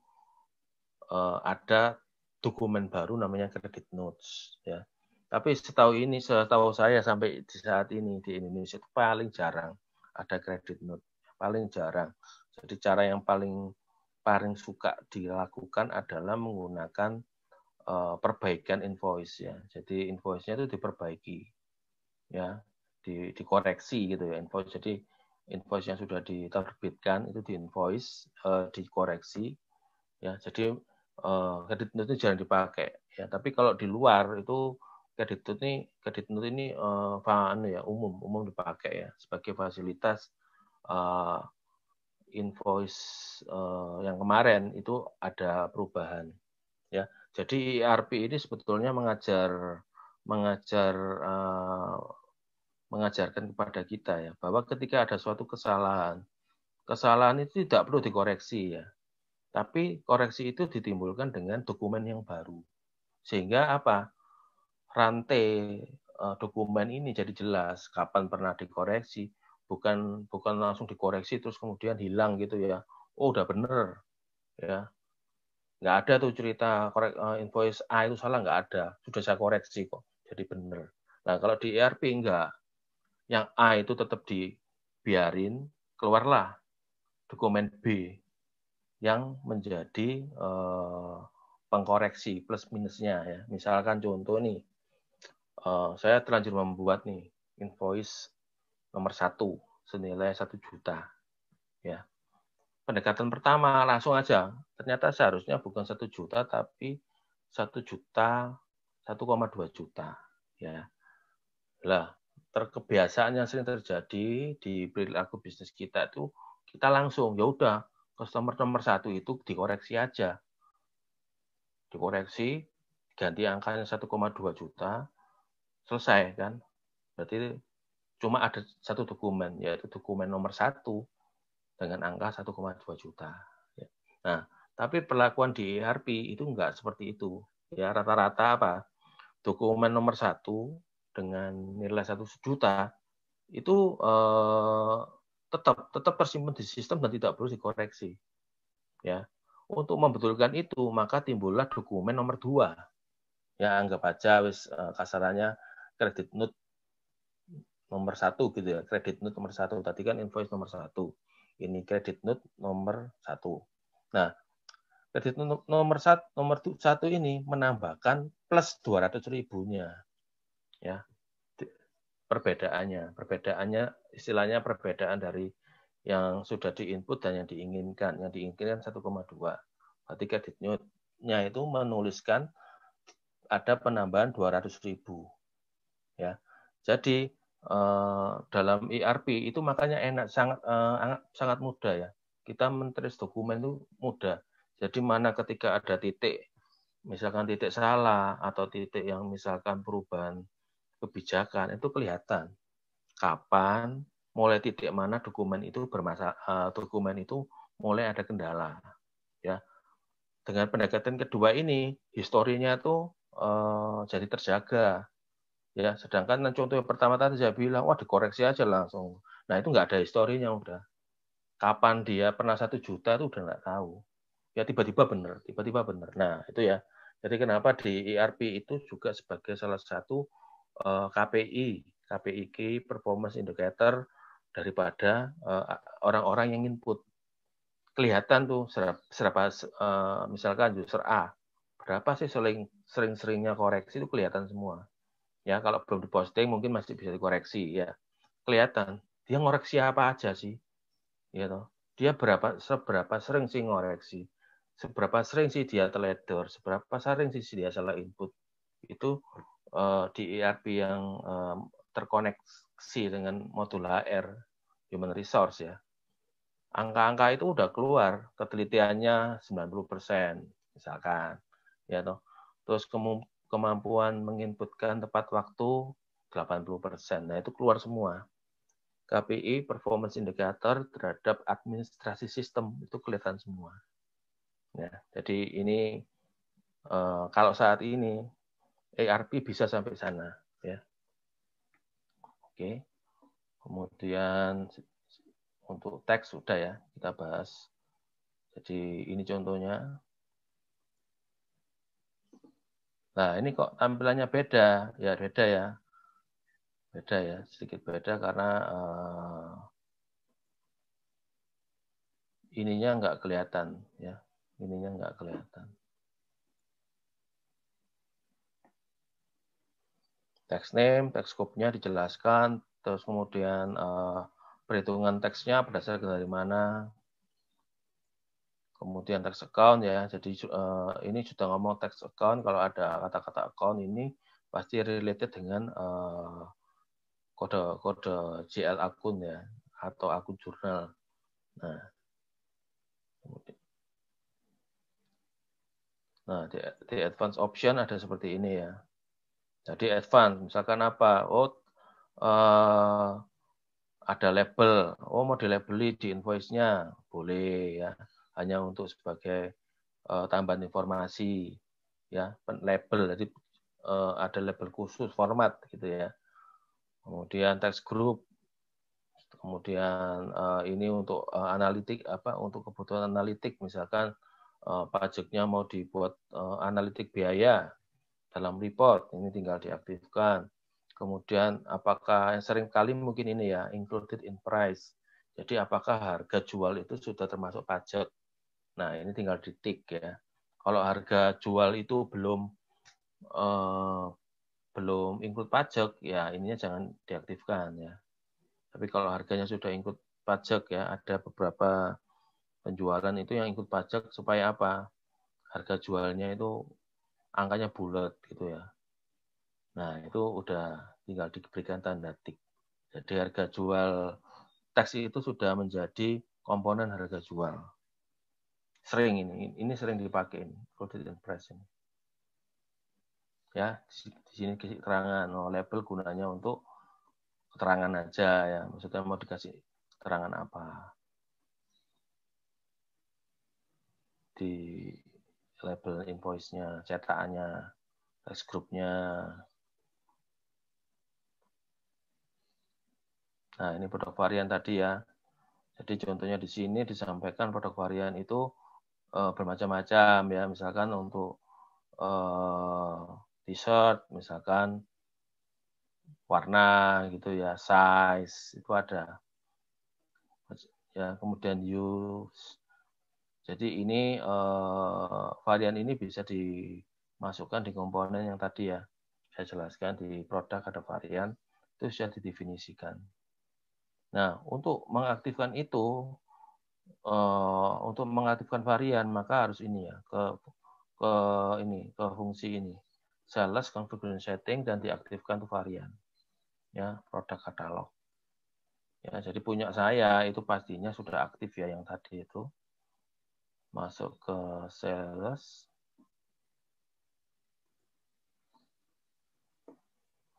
ada dokumen baru namanya credit notes ya. Tapi setahu ini, setahu saya sampai di saat ini di Indonesia itu paling jarang ada kredit note paling jarang jadi cara yang paling paling suka dilakukan adalah menggunakan uh, perbaikan invoice ya jadi invoice-nya itu diperbaiki ya di, dikoreksi gitu ya invoice jadi invoice yang sudah diterbitkan itu di invoice uh, dikoreksi ya jadi uh, kredit note itu jarang dipakai ya tapi kalau di luar itu kredit tut ini kredit tut ini uh, anu ya umum umum dipakai ya sebagai fasilitas uh, invoice uh, yang kemarin itu ada perubahan ya jadi ERP ini sebetulnya mengajar mengajar uh, mengajarkan kepada kita ya bahwa ketika ada suatu kesalahan kesalahan itu tidak perlu dikoreksi ya tapi koreksi itu ditimbulkan dengan dokumen yang baru sehingga apa rantai uh, dokumen ini jadi jelas kapan pernah dikoreksi, bukan bukan langsung dikoreksi terus kemudian hilang gitu ya. Oh udah bener ya. Nggak ada tuh cerita korek, uh, eh, invoice A itu salah nggak ada, sudah saya koreksi kok jadi bener. Nah kalau di ERP enggak, yang A itu tetap dibiarin keluarlah dokumen B yang menjadi uh, pengkoreksi plus minusnya ya. Misalkan contoh nih uh, saya terlanjur membuat nih invoice nomor satu senilai satu juta. Ya, pendekatan pertama langsung aja. Ternyata seharusnya bukan satu juta tapi satu juta 1,2 juta. Ya, lah terkebiasaan yang sering terjadi di perilaku bisnis kita itu kita langsung ya udah customer nomor satu itu dikoreksi aja dikoreksi ganti angkanya 1,2 juta selesai kan berarti cuma ada satu dokumen yaitu dokumen nomor satu dengan angka 1,2 juta ya. nah tapi perlakuan di ERP itu enggak seperti itu ya rata-rata apa dokumen nomor satu dengan nilai satu juta itu eh, tetap tetap tersimpan di sistem dan tidak perlu dikoreksi ya untuk membetulkan itu maka timbullah dokumen nomor dua ya anggap aja wis eh, kasarannya kredit note nomor satu gitu ya kredit note nomor satu tadi kan invoice nomor satu ini kredit note nomor satu nah kredit note nomor satu nomor satu ini menambahkan plus dua ratus ribunya ya perbedaannya perbedaannya istilahnya perbedaan dari yang sudah diinput dan yang diinginkan yang diinginkan 1,2 berarti kredit note-nya itu menuliskan ada penambahan 200 ribu ya jadi eh, dalam ERP itu makanya enak sangat eh, sangat mudah ya kita mentrace dokumen itu mudah jadi mana ketika ada titik misalkan titik salah atau titik yang misalkan perubahan kebijakan itu kelihatan kapan mulai titik mana dokumen itu bermasalah eh, dokumen itu mulai ada kendala ya dengan pendekatan kedua ini historinya tuh jadi terjaga Ya, sedangkan contoh yang pertama tadi saya bilang, wah dikoreksi aja langsung. Nah itu nggak ada historinya udah. Kapan dia pernah satu juta itu udah nggak tahu. Ya tiba-tiba bener tiba-tiba bener Nah itu ya. Jadi kenapa di ERP itu juga sebagai salah satu uh, eh, KPI, KPIK performance indicator daripada eh, orang-orang yang input. Kelihatan tuh serapa uh, misalkan user A berapa sih sering sering-seringnya koreksi itu kelihatan semua ya kalau belum diposting mungkin masih bisa dikoreksi ya kelihatan dia ngoreksi apa aja sih ya you dia berapa seberapa sering sih ngoreksi seberapa sering sih dia teledor seberapa sering sih dia salah input itu uh, di ERP yang uh, terkoneksi dengan modul HR human resource ya angka-angka itu udah keluar ketelitiannya 90 persen misalkan ya you toh know? terus kemampuan menginputkan tepat waktu 80%. Nah, itu keluar semua. KPI performance indicator terhadap administrasi sistem itu kelihatan semua. Ya, jadi ini eh, kalau saat ini ERP bisa sampai sana ya. Oke. Kemudian untuk teks sudah ya kita bahas. Jadi ini contohnya Nah, ini kok tampilannya beda? Ya, beda ya. Beda ya, sedikit beda karena uh, ininya nggak kelihatan ya. Ininya nggak kelihatan. Text name, text scope-nya dijelaskan, terus kemudian uh, perhitungan teksnya berdasarkan dari mana, kemudian tax account ya jadi uh, ini sudah ngomong tax account kalau ada kata-kata account ini pasti related dengan uh, kode kode GL akun ya atau akun jurnal nah Nah, di, di advance option ada seperti ini ya. Jadi advance, misalkan apa? Oh, uh, ada label. Oh, mau labeli di invoice-nya? Boleh ya hanya untuk sebagai uh, tambahan informasi ya label jadi uh, ada label khusus format gitu ya kemudian text group kemudian uh, ini untuk uh, analitik apa untuk kebutuhan analitik misalkan uh, pajaknya mau dibuat uh, analitik biaya dalam report ini tinggal diaktifkan kemudian apakah yang sering kali mungkin ini ya included in price jadi apakah harga jual itu sudah termasuk pajak Nah, ini tinggal ditik ya. Kalau harga jual itu belum eh, belum include pajak, ya ininya jangan diaktifkan ya. Tapi kalau harganya sudah include pajak ya, ada beberapa penjualan itu yang include pajak supaya apa? Harga jualnya itu angkanya bulat gitu ya. Nah, itu udah tinggal diberikan tanda tik. Jadi harga jual teks itu sudah menjadi komponen harga jual sering ini ini sering dipakai ini quoted and ini ya di sini kasih keterangan no oh, label gunanya untuk keterangan aja ya maksudnya mau dikasih keterangan apa di label invoice-nya cetakannya text group-nya nah ini produk varian tadi ya jadi contohnya di sini disampaikan produk varian itu uh, bermacam-macam ya misalkan untuk uh, t-shirt misalkan warna gitu ya size itu ada ya kemudian use jadi ini uh, varian ini bisa dimasukkan di komponen yang tadi ya saya jelaskan di produk ada varian itu sudah didefinisikan. Nah untuk mengaktifkan itu Eh, untuk mengaktifkan varian maka harus ini ya ke ke ini ke fungsi ini sales configuration setting dan diaktifkan tuh varian ya produk katalog ya jadi punya saya itu pastinya sudah aktif ya yang tadi itu masuk ke sales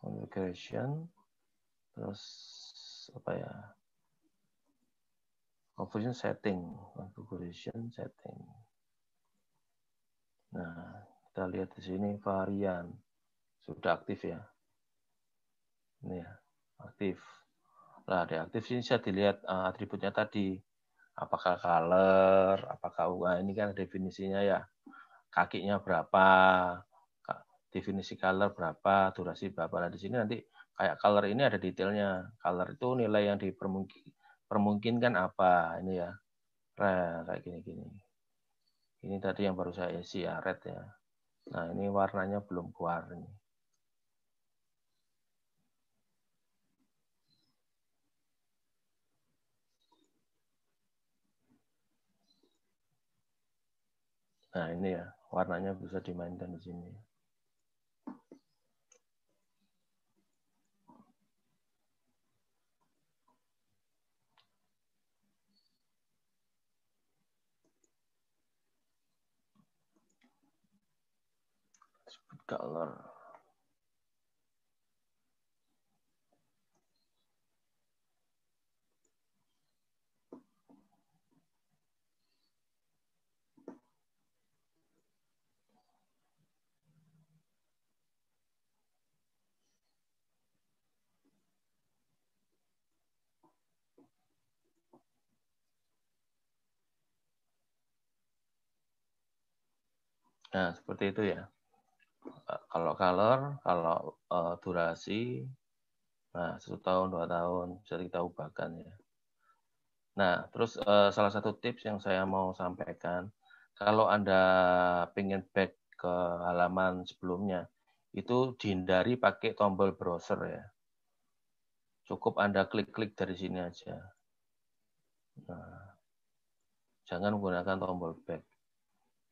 configuration terus apa ya configuration setting configuration setting nah kita lihat di sini varian sudah aktif ya ini ya aktif nah aktif sini saya dilihat uh, atributnya tadi apakah color apakah UA ini kan definisinya ya kakinya berapa definisi color berapa, durasi berapa. Nah, di sini nanti kayak color ini ada detailnya. Color itu nilai yang dipermungkinkan permungkinkan apa ini ya nah, kayak gini-gini ini tadi yang baru saya isi ya red ya nah ini warnanya belum keluar ini Nah, ini ya, warnanya bisa dimainkan di sini. color. Nah, seperti itu ya kalau color, kalau uh, durasi, nah satu tahun dua tahun bisa kita ubahkan ya. Nah terus uh, salah satu tips yang saya mau sampaikan, kalau anda pengen back ke halaman sebelumnya, itu dihindari pakai tombol browser ya. Cukup anda klik-klik dari sini aja. Nah, jangan menggunakan tombol back.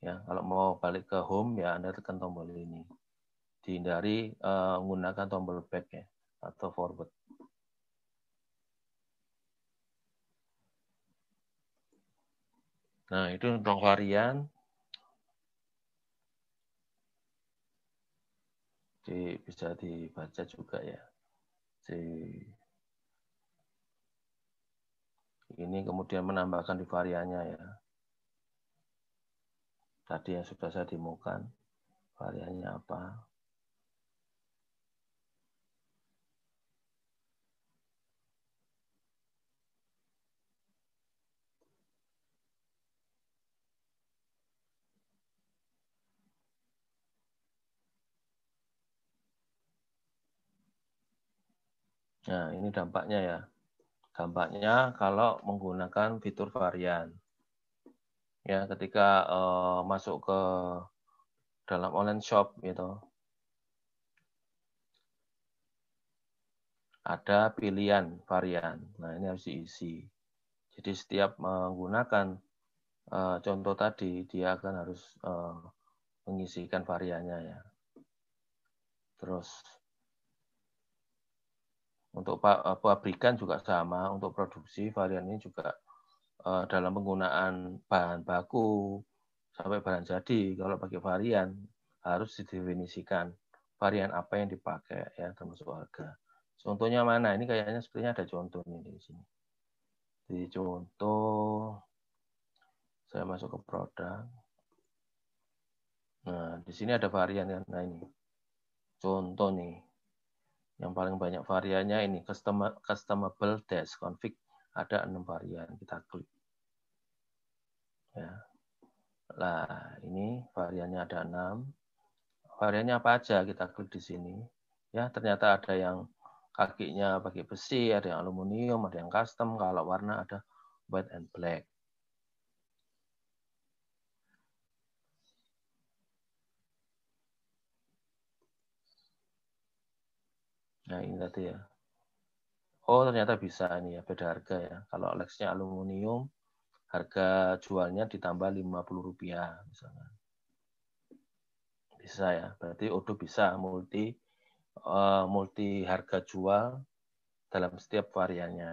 Ya, kalau mau balik ke home ya Anda tekan tombol ini. Dihindari uh, menggunakan tombol back ya atau forward. Nah, itu tentang varian. Jadi bisa dibaca juga ya. Jadi, ini kemudian menambahkan di variannya ya tadi yang sudah saya demokan variannya apa Nah, ini dampaknya ya. Dampaknya kalau menggunakan fitur varian ya ketika uh, masuk ke dalam online shop gitu ada pilihan varian nah ini harus diisi jadi setiap menggunakan uh, contoh tadi dia akan harus uh, mengisikan variannya ya terus untuk pabrikan juga sama untuk produksi varian ini juga Eh, dalam penggunaan bahan baku sampai bahan jadi kalau pakai varian harus didefinisikan varian apa yang dipakai ya termasuk harga. Contohnya mana? Ini kayaknya sepertinya ada contoh nih di sini. Di contoh saya masuk ke produk. Nah, di sini ada varian kan. Nah, ini. Contoh nih. Yang paling banyak variannya ini custom customable desk config ada enam varian. Kita klik. Ya. Nah, ini variannya ada enam. Variannya apa aja kita klik di sini. Ya, ternyata ada yang kakinya pakai besi, ada yang aluminium, ada yang custom. Kalau warna ada white and black. Nah, ini tadi ya. Oh, ternyata bisa ini ya, beda harga ya. Kalau alexnya aluminium, harga jualnya ditambah Rp50 misalnya. Bisa ya. Berarti Odo bisa multi eh, multi harga jual dalam setiap variannya.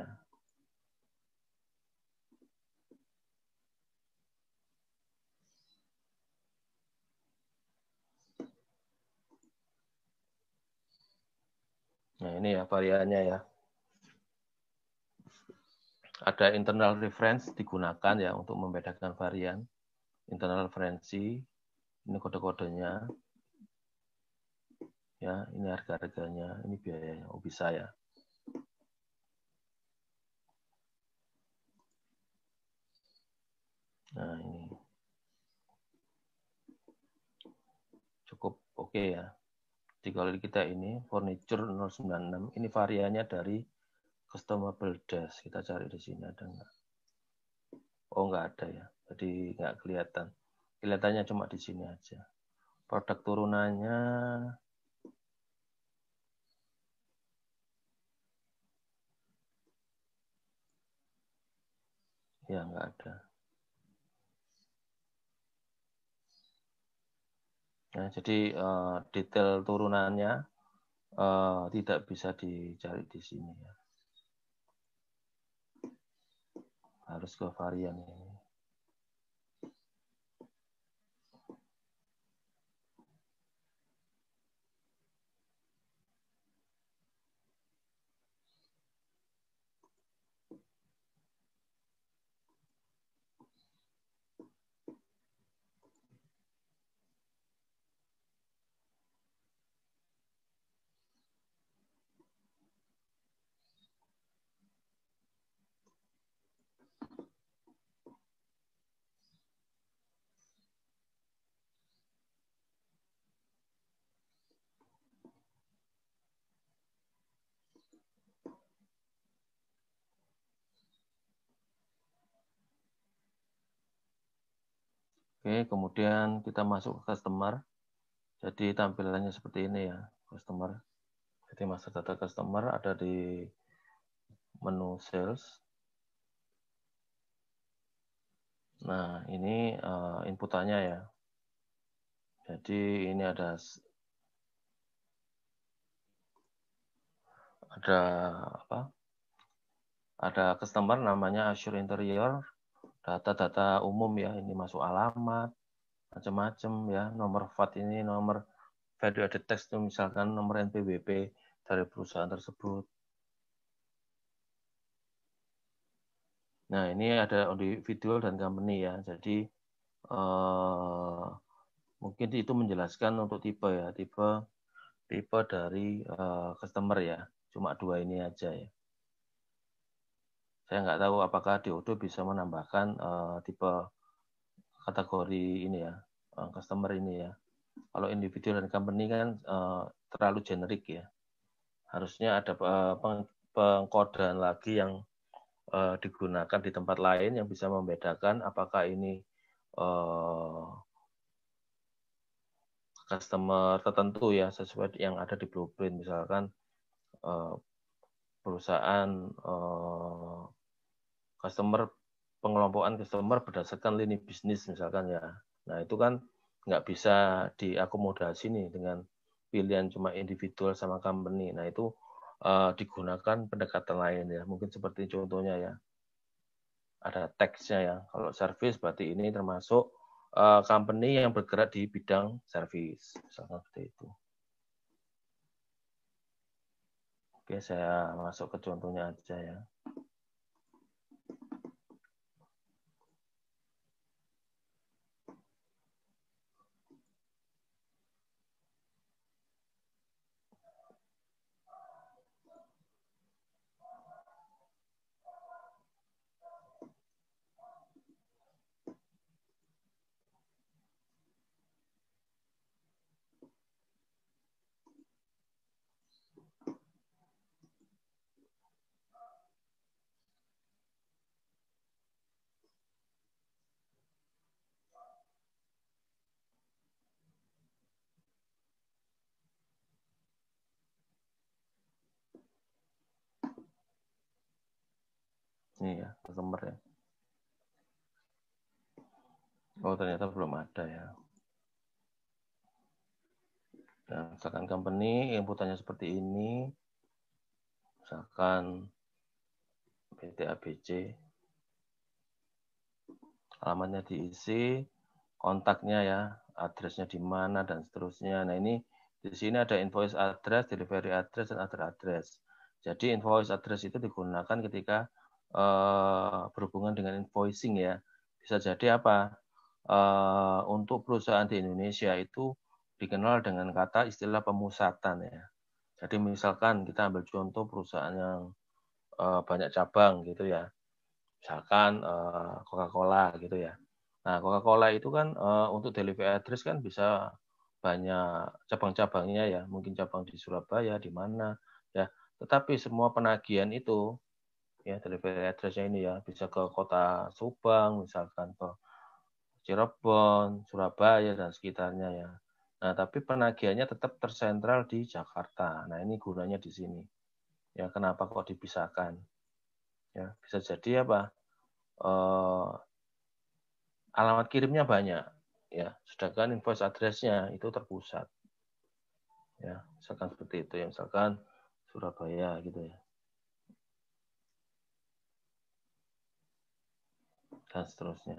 Nah, ini ya variannya ya ada internal reference digunakan ya untuk membedakan varian. Internal referensi, ini kode-kodenya. Ya, ini harga-harganya, ini biaya oh bisa ya. Nah, ini. Cukup oke okay ya. Jadi kalau kita ini furniture 096, ini variannya dari customable dash kita cari di sini ada nggak oh nggak ada ya jadi nggak kelihatan kelihatannya cuma di sini aja produk turunannya ya nggak ada Nah, jadi uh, detail turunannya uh, tidak bisa dicari di sini ya. harus ke varian ini Oke, kemudian kita masuk ke customer. Jadi tampilannya seperti ini ya, customer. Jadi master data customer ada di menu sales. Nah, ini eh, inputannya ya. Jadi ini ada ada apa? Ada customer namanya Azure Interior, data-data umum ya ini masuk alamat macam-macam ya nomor VAT ini nomor value added tax itu misalkan nomor NPWP dari perusahaan tersebut nah ini ada individual dan company ya jadi eh, mungkin itu menjelaskan untuk tipe ya tipe tipe dari eh, customer ya cuma dua ini aja ya saya nggak tahu apakah diodo bisa menambahkan uh, tipe kategori ini ya, uh, customer ini ya. Kalau individu dan company kan uh, terlalu generik ya. Harusnya ada uh, peng pengkodean lagi yang uh, digunakan di tempat lain yang bisa membedakan apakah ini uh, customer tertentu ya sesuai yang ada di blueprint misalkan uh, perusahaan uh, customer pengelompokan customer berdasarkan lini bisnis misalkan ya. Nah itu kan nggak bisa diakomodasi nih dengan pilihan cuma individual sama company. Nah itu uh, digunakan pendekatan lain ya. Mungkin seperti contohnya ya ada teksnya ya. Kalau service berarti ini termasuk uh, company yang bergerak di bidang service misalkan seperti itu. Oke saya masuk ke contohnya aja ya. ini ya iya, customer ya oh ternyata belum ada ya nah, misalkan company inputannya seperti ini misalkan PT ABC alamatnya diisi kontaknya ya addressnya di mana dan seterusnya nah ini di sini ada invoice address delivery address dan other address jadi invoice address itu digunakan ketika Eh, berhubungan dengan invoicing ya. Bisa jadi apa? Eh, untuk perusahaan di Indonesia itu dikenal dengan kata istilah pemusatan ya. Jadi misalkan kita ambil contoh perusahaan yang eh, banyak cabang gitu ya. Misalkan Coca-Cola gitu ya. Nah, Coca-Cola itu kan untuk delivery address kan bisa banyak cabang-cabangnya ya, mungkin cabang di Surabaya, di mana ya. Tetapi semua penagihan itu ya delivery addressnya ini ya bisa ke kota Subang misalkan ke Cirebon, Surabaya dan sekitarnya ya. Nah tapi penagihannya tetap tersentral di Jakarta. Nah ini gunanya di sini. Ya kenapa kok dipisahkan? Ya bisa jadi apa? Eh, alamat kirimnya banyak ya. Sedangkan invoice addressnya itu terpusat. Ya misalkan seperti itu ya misalkan Surabaya gitu ya. dan seterusnya.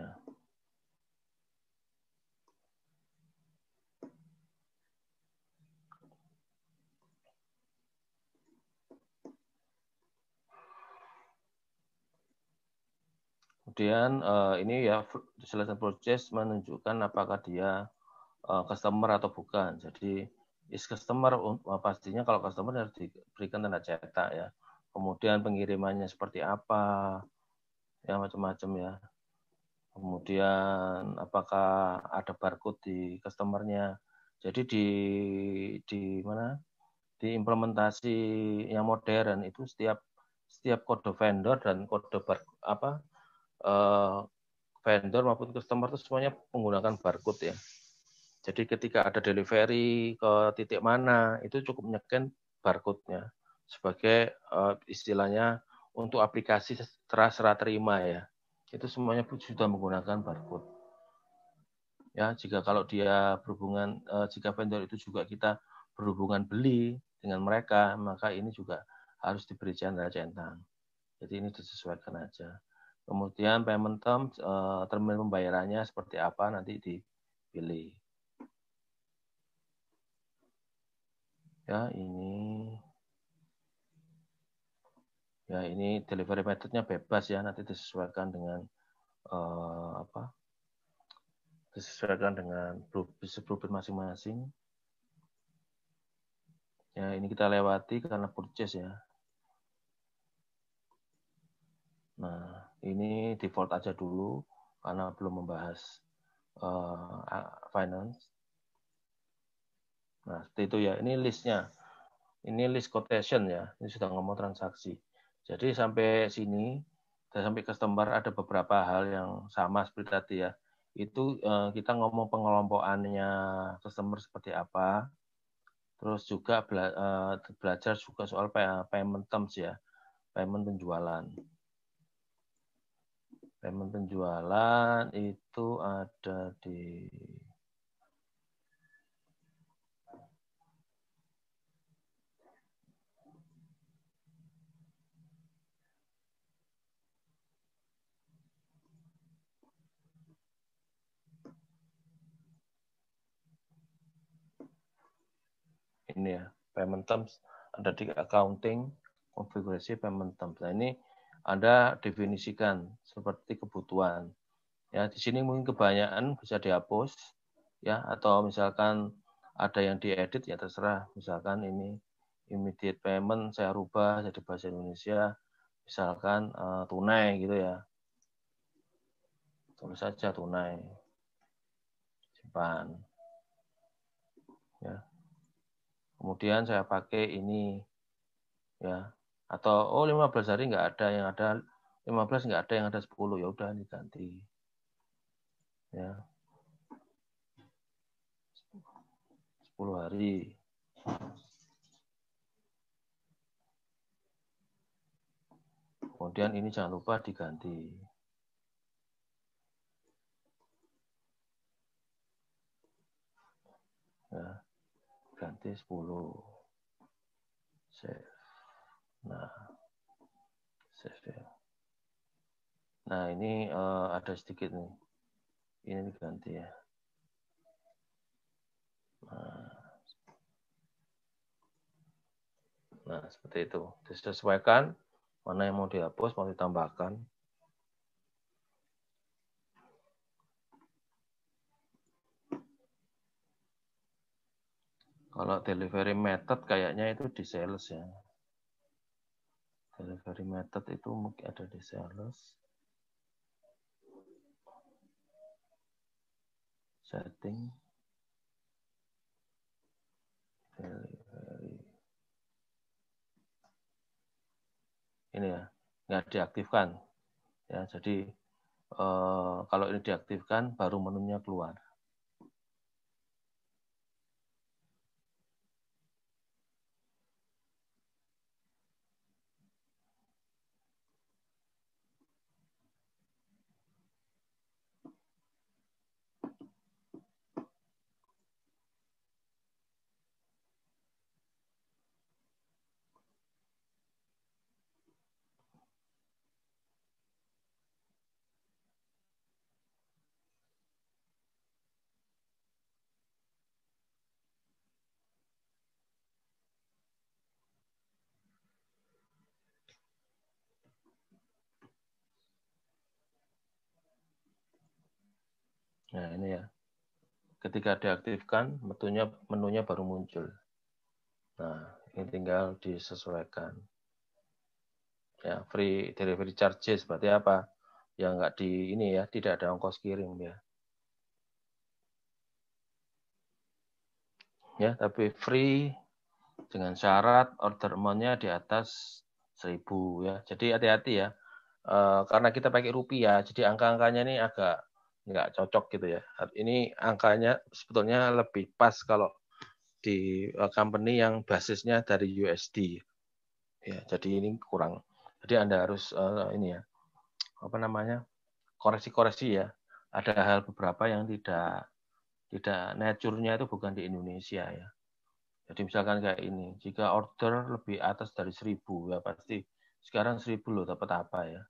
Kemudian eh, ini ya selesai proses menunjukkan apakah dia eh, customer atau bukan. Jadi is customer um, eh, pastinya kalau customer harus diberikan tanda cetak ya. Kemudian pengirimannya seperti apa, ya macam-macam ya kemudian apakah ada barcode di customernya. Jadi di di mana di implementasi yang modern itu setiap setiap kode vendor dan kode bar, apa eh, vendor maupun customer itu semuanya menggunakan barcode ya. Jadi ketika ada delivery ke titik mana itu cukup nyeken barcode-nya sebagai eh, istilahnya untuk aplikasi serah terima ya itu semuanya sudah menggunakan barcode. Ya, jika kalau dia berhubungan eh, jika vendor itu juga kita berhubungan beli dengan mereka, maka ini juga harus diberi janda centang. Jadi ini disesuaikan aja. Kemudian payment term, eh, termin pembayarannya seperti apa nanti dipilih. Ya, ini ya ini delivery methodnya bebas ya nanti disesuaikan dengan uh, apa disesuaikan dengan blueprint masing-masing ya ini kita lewati karena purchase ya nah ini default aja dulu karena belum membahas uh, finance nah seperti itu ya ini listnya ini list quotation ya ini sudah ngomong transaksi jadi sampai sini dan sampai customer ada beberapa hal yang sama seperti tadi ya. Itu eh, kita ngomong pengelompokannya customer seperti apa. Terus juga eh, belajar juga soal payment terms ya. Payment penjualan. Payment penjualan itu ada di ini ya payment terms ada di accounting konfigurasi payment terms. Nah ini Anda definisikan seperti kebutuhan. Ya di sini mungkin kebanyakan bisa dihapus ya atau misalkan ada yang diedit ya terserah. Misalkan ini immediate payment saya rubah jadi bahasa Indonesia misalkan uh, tunai gitu ya. Tulis saja tunai. Simpan. Kemudian saya pakai ini ya atau oh 15 hari nggak ada yang ada 15 nggak ada yang ada 10 ya udah ganti, ya 10 hari kemudian ini jangan lupa diganti ya ganti 10. Save. Nah, save ya. Nah, ini uh, ada sedikit nih. Ini diganti ya. Nah, nah seperti itu. Disesuaikan mana yang mau dihapus, mau ditambahkan. Kalau delivery method kayaknya itu di sales ya. Delivery method itu mungkin ada di sales. Setting. Delivery. Ini ya, nggak diaktifkan. Ya, jadi eh, kalau ini diaktifkan baru menunya keluar. Nah ini ya, ketika diaktifkan menunya menunya baru muncul. Nah ini tinggal disesuaikan. Ya free delivery charges berarti apa? Ya enggak di ini ya, tidak ada ongkos kirim ya. Ya tapi free dengan syarat order amount-nya di atas 1000 ya. Jadi hati-hati ya. E, karena kita pakai rupiah, jadi angka-angkanya ini agak nggak cocok gitu ya. Ini angkanya sebetulnya lebih pas kalau di eh, company yang basisnya dari USD. Ya, jadi ini kurang. Jadi Anda harus uh, ini ya. Apa namanya? koreksi-koreksi ya. Ada hal beberapa yang tidak tidak nature-nya itu bukan di Indonesia ya. Jadi misalkan kayak ini, jika order lebih atas dari 1000 ya pasti sekarang 1000 loh dapat apa ya.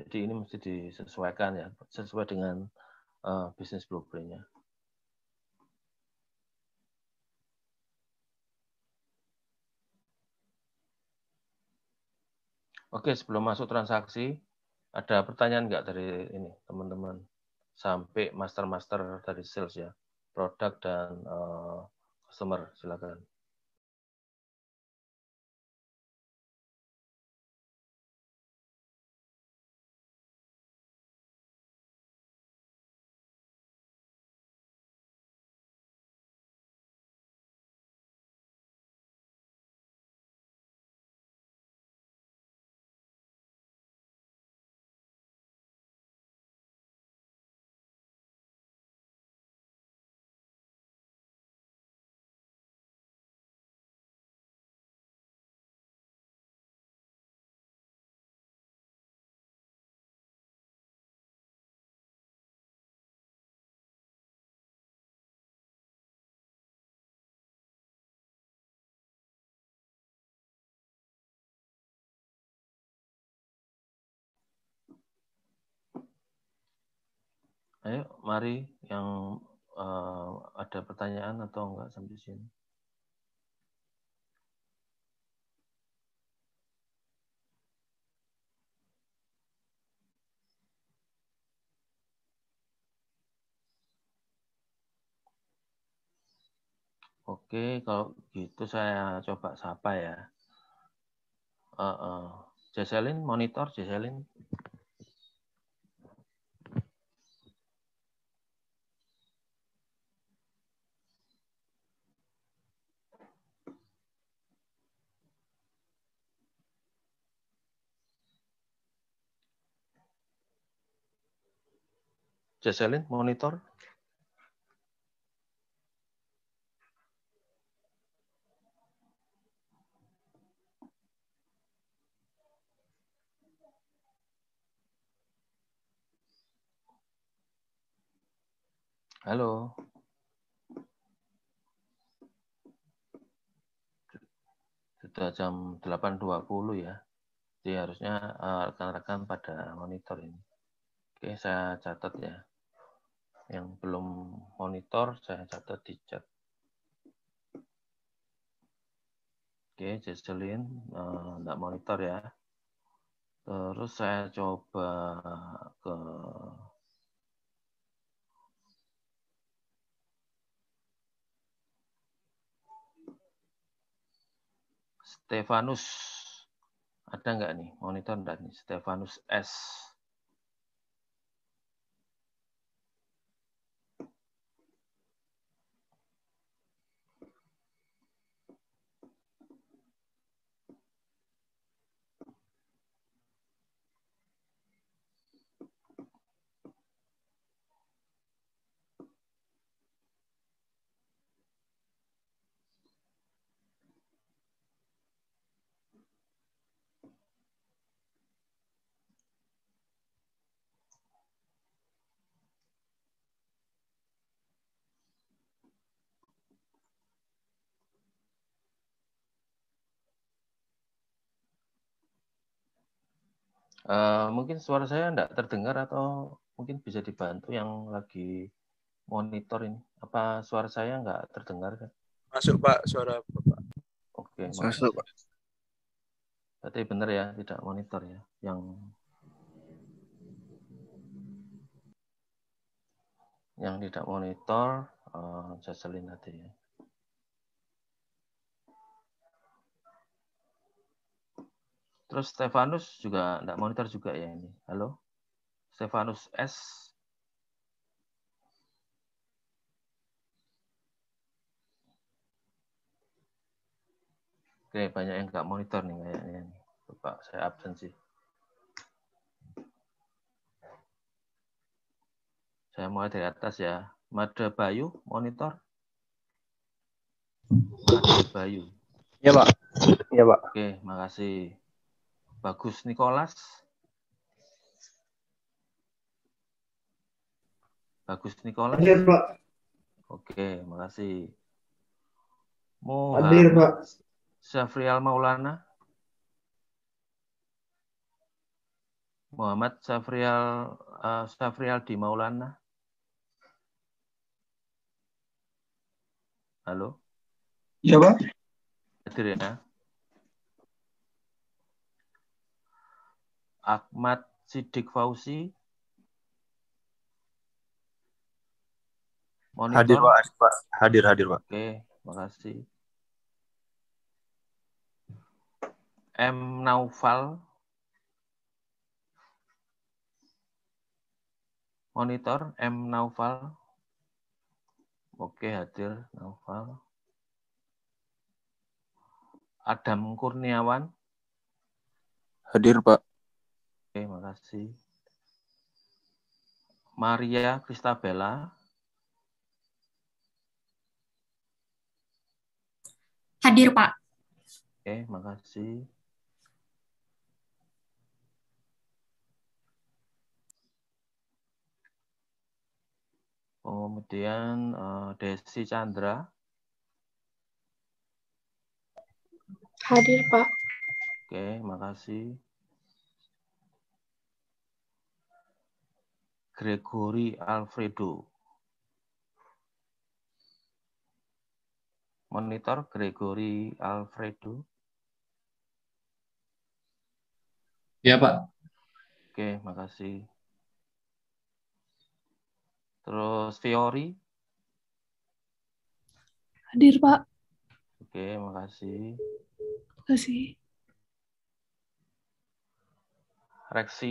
Jadi ini mesti disesuaikan ya, sesuai dengan uh, eh, bisnis blueprintnya. Oke, sebelum masuk transaksi, ada pertanyaan nggak dari ini teman-teman sampai master-master dari sales ya, produk dan uh, customer, silakan. Ayo, eh, mari yang uh, ada pertanyaan atau enggak sampai sini. Oke, kalau gitu saya coba sapa ya. Uh, eh, uh. Jesselin, monitor Jesselin. Jocelyn, monitor. Halo. Sudah jam 8.20 ya. Jadi harusnya eh, rekan-rekan uh, pada monitor ini. Oke, saya catat ya. Yang belum monitor saya catat di chat. Oke, Jesselin tidak eh, uh, monitor ya. Terus saya coba ke Stefanus. Ada nggak nih? Monitor dan Stefanus S. Uh, mungkin suara saya tidak terdengar atau mungkin bisa dibantu yang lagi monitor ini. Apa suara saya nggak terdengar? Kan? Masuk Pak, suara Bapak. Oke, okay, masuk Pak. Berarti benar ya, tidak monitor ya. Yang yang tidak monitor, uh, Jaselin tadi ya. Terus Stefanus juga tidak monitor juga ya ini. Halo? Stefanus S. Oke, banyak yang nggak monitor nih kayaknya. Bapak saya absen sih. Saya mulai dari atas ya. Mada Bayu, monitor. Mada Bayu. Iya, Pak. Iya, Pak. Oke, makasih. Bagus Nicholas. Bagus Nicholas. Hadir, Pak. Oke, makasih. Muhammad Hadir, Pak. Syafrial Maulana. Muhammad Safrial uh, eh, Safrial di Maulana. Halo. Iya, Pak. Hadir ya. Ahmad Sidik Fauzi. Monitor. Hadir Pak, hadir hadir Pak. Oke, makasih. M Naufal. Monitor M Naufal. Oke, hadir Naufal. Adam Kurniawan. Hadir, Pak. Oke, makasih. Maria Cristabella. Hadir, Pak. Oke, makasih. Kemudian eh, Desi Chandra. Hadir, Pak. Oke, makasih. Gregory Alfredo. Monitor Gregory Alfredo. Ya, Pak. Oke, makasih. Terus Fiori. Hadir, Pak. Oke, makasih. Makasih. Reksi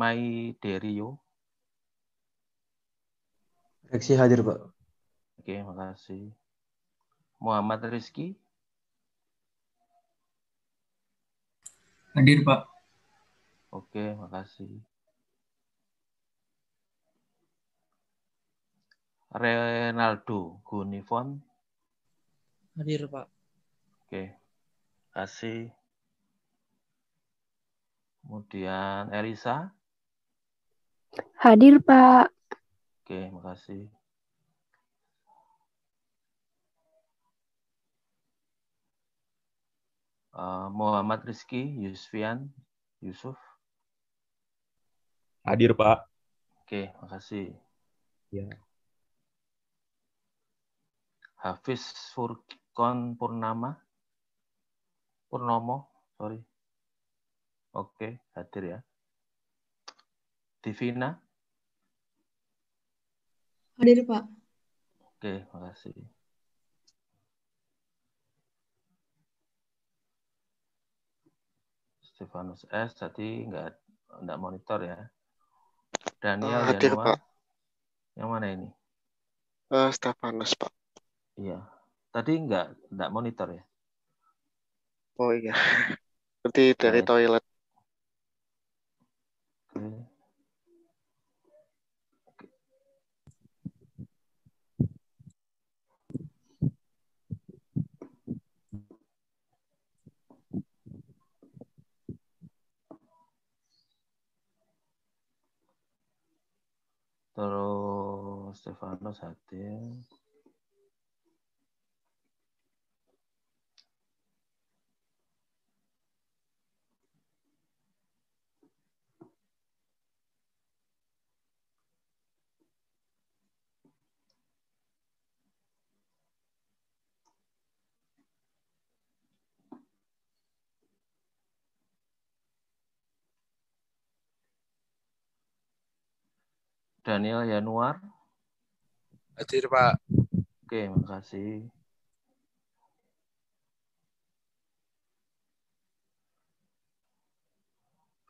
Mai Derio. Reksi hadir, Pak. Oke, makasih. Muhammad Rizki. Hadir, Pak. Oke, makasih. Renaldo Gunifon. Hadir, Pak. Oke, kasih. Kemudian Elisa. Hadir, Pak. Oke, makasih. Uh, Muhammad Rizky, Yusfian Yusuf. Hadir, Pak. Oke, makasih. Ya. Hafiz Furkon Purnama. Purnomo, sorry. Oke, hadir ya. Divina. Hadir, Pak. Oke, makasih. Stefanus S tadi nggak nggak monitor ya. Daniel uh, hadir, Pak. Yang mana ini? Uh, Stefanus, Pak. Iya. Tadi nggak nggak monitor ya? Oh iya. Seperti dari okay. toilet. Oke. Okay. Terus Stefanus Hadil. Daniel Yanuar. Hadir, Pak. Oke, makasih.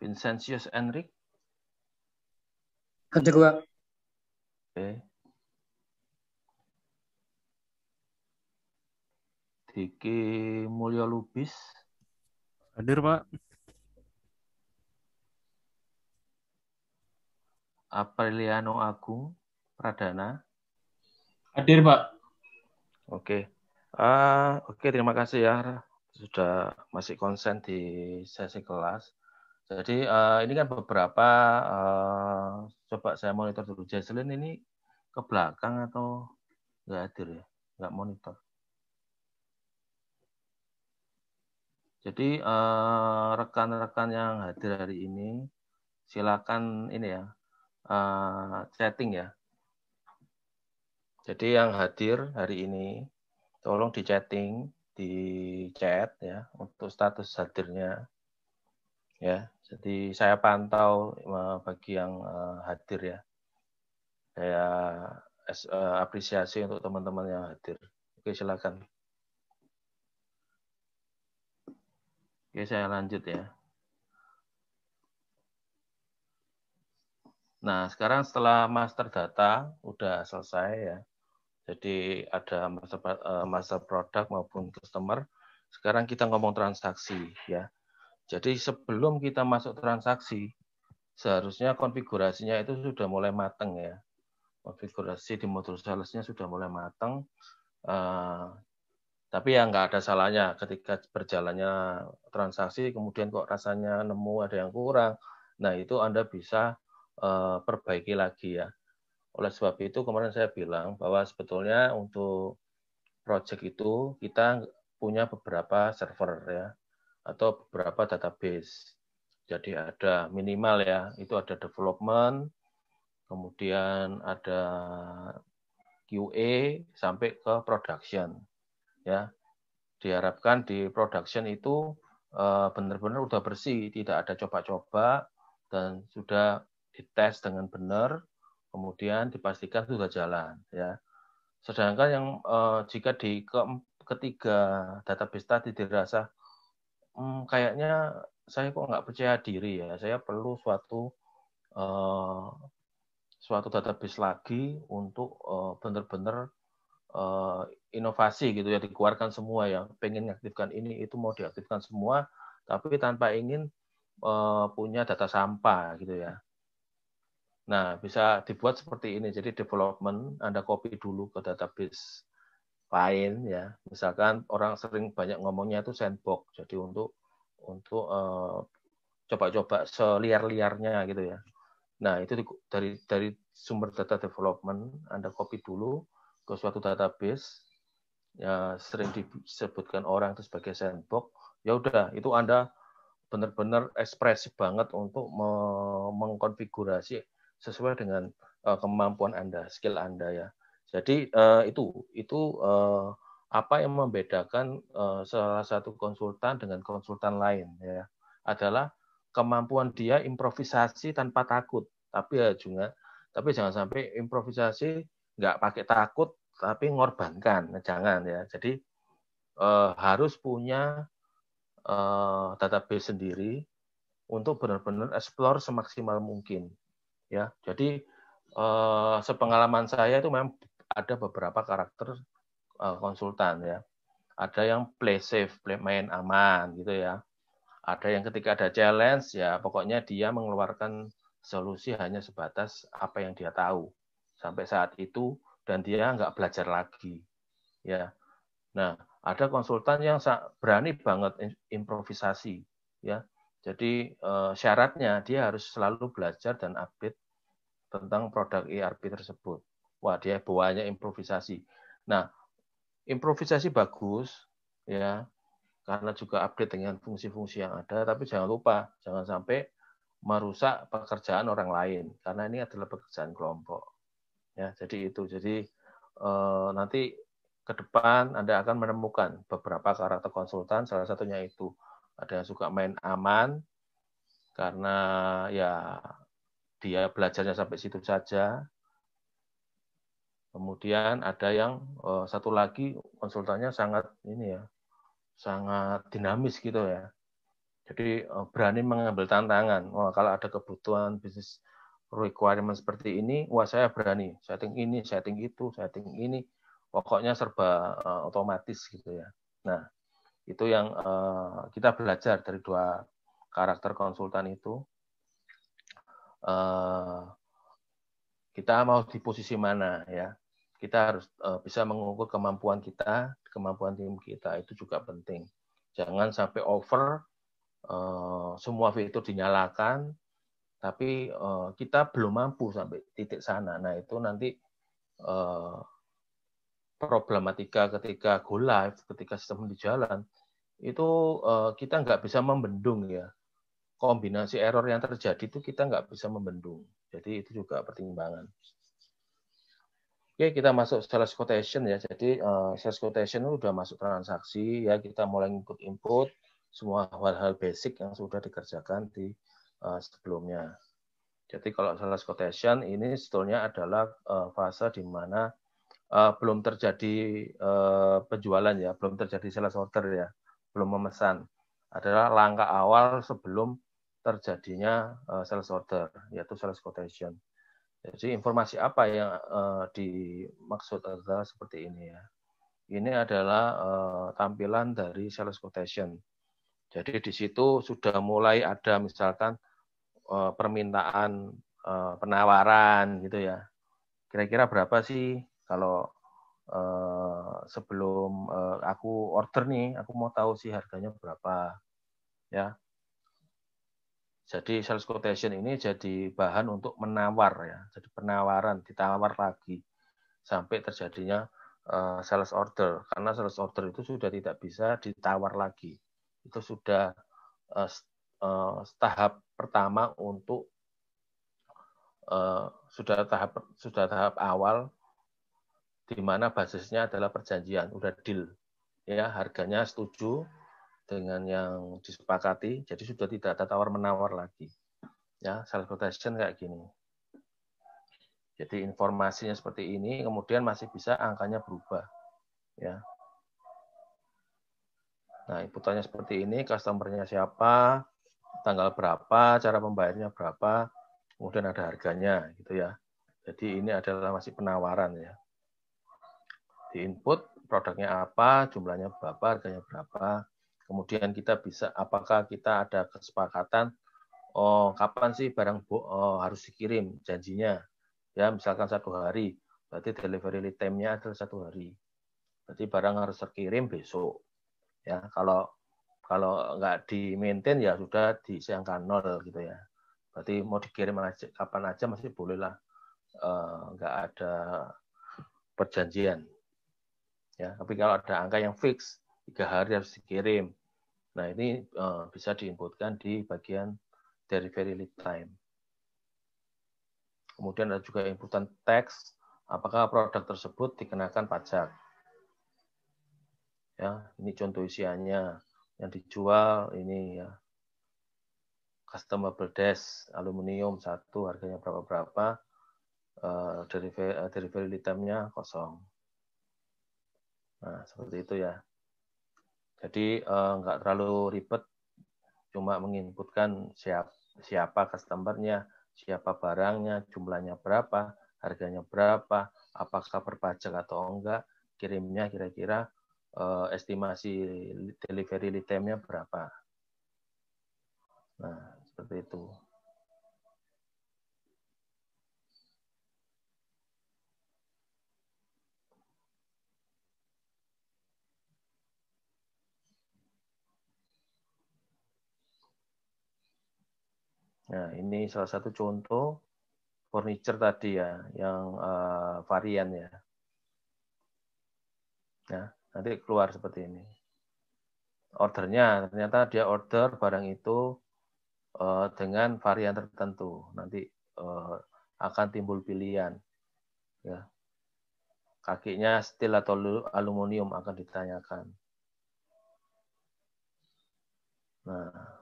Vincentius Enric. Hadir, Pak. Oke. Diki Mulya Lubis. Hadir, Pak. Apriliano Agung Pradana. Hadir, Pak. Oke. Uh, Oke, okay, terima kasih ya sudah masih konsen di sesi kelas. Jadi uh, ini kan beberapa uh, coba saya monitor dulu. Jaslin ini ke belakang atau nggak hadir ya? Nggak monitor. Jadi rekan-rekan uh, rekan -rekan yang hadir hari ini silakan ini ya uh, setting ya. Jadi yang hadir hari ini tolong di chatting, di chat ya untuk status hadirnya. Ya, jadi saya pantau eh, bagi yang eh, hadir ya. Saya apresiasi untuk teman-teman yang hadir. Oke, silakan. Oke, saya lanjut ya. Nah, sekarang setelah master data udah selesai ya. Jadi ada master, eh, master produk maupun customer. Sekarang kita ngomong transaksi ya. Jadi sebelum kita masuk transaksi, seharusnya konfigurasinya itu sudah mulai matang ya. Konfigurasi di modul salesnya sudah mulai matang Uh, eh, tapi ya nggak ada salahnya ketika berjalannya transaksi, kemudian kok rasanya nemu ada yang kurang. Nah itu Anda bisa Eh, perbaiki lagi ya. Oleh sebab itu kemarin saya bilang bahwa sebetulnya untuk project itu kita punya beberapa server ya atau beberapa database. Jadi ada minimal ya, itu ada development, kemudian ada QA sampai ke production. Ya. Diharapkan di production itu eh, benar-benar udah bersih, tidak ada coba-coba dan sudah dites dengan benar, kemudian dipastikan sudah jalan ya. Sedangkan yang eh, jika di ke, ketiga database tadi dirasa hmm, kayaknya saya kok nggak percaya diri ya, saya perlu suatu eh, suatu database lagi untuk eh, benar-benar eh, inovasi gitu ya dikeluarkan semua ya, pengen aktifkan ini itu mau diaktifkan semua, tapi tanpa ingin eh, punya data sampah gitu ya Nah, bisa dibuat seperti ini. Jadi development Anda copy dulu ke database lain ya. Misalkan orang sering banyak ngomongnya itu sandbox. Jadi untuk untuk eh, coba-coba uh, seliar-liarnya gitu ya. Nah, itu di, dari dari sumber data development Anda copy dulu ke suatu database ya sering disebutkan orang itu sebagai sandbox. Ya udah, itu Anda benar-benar ekspresif banget untuk mengkonfigurasi sesuai dengan uh, kemampuan Anda, skill Anda ya. Jadi uh, itu itu uh, apa yang membedakan uh, salah satu konsultan dengan konsultan lain ya adalah kemampuan dia improvisasi tanpa takut. Tapi ya juga tapi jangan sampai improvisasi nggak pakai takut tapi ngorbankan nah, jangan ya jadi uh, harus punya uh, database sendiri untuk benar-benar explore semaksimal mungkin ya jadi eh, sepengalaman saya itu memang ada beberapa karakter eh, konsultan ya ada yang play safe play main aman gitu ya ada yang ketika ada challenge ya pokoknya dia mengeluarkan solusi hanya sebatas apa yang dia tahu sampai saat itu dan dia nggak belajar lagi ya nah ada konsultan yang berani banget improvisasi ya jadi eh, syaratnya dia harus selalu belajar dan update tentang produk ERP tersebut. Wah, dia bawahnya improvisasi. Nah, improvisasi bagus ya karena juga update dengan fungsi-fungsi yang ada, tapi jangan lupa jangan sampai merusak pekerjaan orang lain karena ini adalah pekerjaan kelompok. Ya, jadi itu. Jadi eh, nanti ke depan Anda akan menemukan beberapa karakter konsultan, salah satunya itu ada yang suka main aman karena ya dia belajarnya sampai situ saja. Kemudian ada yang eh, satu lagi konsultannya sangat ini ya, sangat dinamis gitu ya. Jadi eh, berani mengambil tantangan. Wah, kalau ada kebutuhan bisnis requirement seperti ini, wah saya berani setting ini, setting itu, setting ini, pokoknya serba uh, otomatis gitu ya. Nah, itu yang uh, kita belajar dari dua karakter konsultan itu. Eh, kita mau di posisi mana ya kita harus eh, bisa mengukur kemampuan kita kemampuan tim kita itu juga penting jangan sampai over eh, semua fitur dinyalakan tapi kita belum mampu sampai titik sana nah itu nanti problematika ketika go live ketika sistem di jalan itu kita nggak bisa membendung ya kombinasi error yang terjadi itu kita nggak bisa membendung. Jadi itu juga pertimbangan. Oke, kita masuk sales quotation ya. Jadi eh, sales quotation itu sudah masuk transaksi ya. Kita mulai input-input semua hal-hal basic yang sudah dikerjakan di eh, sebelumnya. Jadi kalau sales quotation ini sebetulnya adalah eh, fase di mana belum terjadi penjualan ya, belum terjadi sales order ya, belum memesan. Adalah langkah awal sebelum terjadinya eh, sales order yaitu sales quotation. Jadi informasi apa yang eh, dimaksud adalah seperti ini ya. Ini adalah eh, tampilan dari sales quotation. Jadi di situ sudah mulai ada misalkan permintaan penawaran gitu ya. Kira-kira berapa sih kalau sebelum aku order nih, aku mau tahu sih harganya berapa ya jadi sales quotation ini jadi bahan untuk menawar ya, jadi penawaran, ditawar lagi sampai terjadinya eh, sales order. Karena sales order itu sudah tidak bisa ditawar lagi. Itu sudah eh, eh, tahap pertama untuk sudah tahap sudah tahap awal di mana basisnya adalah perjanjian, udah deal. Ya, harganya setuju, dengan yang disepakati, jadi sudah tidak ada tawar menawar lagi. Ya, self protection kayak gini. Jadi informasinya seperti ini, kemudian masih bisa angkanya berubah. Ya. Nah, inputannya seperti ini, customernya siapa, tanggal berapa, cara pembayarnya berapa, kemudian ada harganya gitu ya. Jadi ini adalah masih penawaran ya. Di input produknya apa, jumlahnya berapa, harganya berapa, Kemudian kita bisa apakah kita ada kesepakatan oh kapan sih barang oh, harus dikirim janjinya ya misalkan satu hari berarti delivery time-nya adalah satu hari berarti barang harus terkirim besok ya kalau kalau nggak di maintain ya sudah disiangkan nol gitu ya berarti mau dikirim aja, kapan aja masih boleh lah uh, nggak ada perjanjian ya tapi kalau ada angka yang fix tiga hari harus dikirim Nah, ini eh, bisa diinputkan di bagian dari lead time. Kemudian ada juga inputan teks, apakah produk tersebut dikenakan pajak. Ya, ini contoh isiannya yang dijual ini ya. customer desk aluminium satu harganya berapa berapa uh, dari dari lead time-nya kosong. Nah, seperti itu ya. Jadi nggak eh, nggak terlalu ribet, cuma menginputkan siap, siapa customernya, siapa barangnya, jumlahnya berapa, harganya berapa, apakah berpajak atau enggak, kirimnya kira-kira uh, estimasi delivery lead time-nya berapa. Nah, seperti itu. Nah, ini salah satu contoh furniture tadi ya, yang uh, varian ya. Nah, nanti keluar seperti ini. Ordernya ternyata dia order barang itu uh, dengan varian tertentu. Nanti uh, akan timbul pilihan. Ya. Kakinya steel atau aluminium akan ditanyakan. Nah,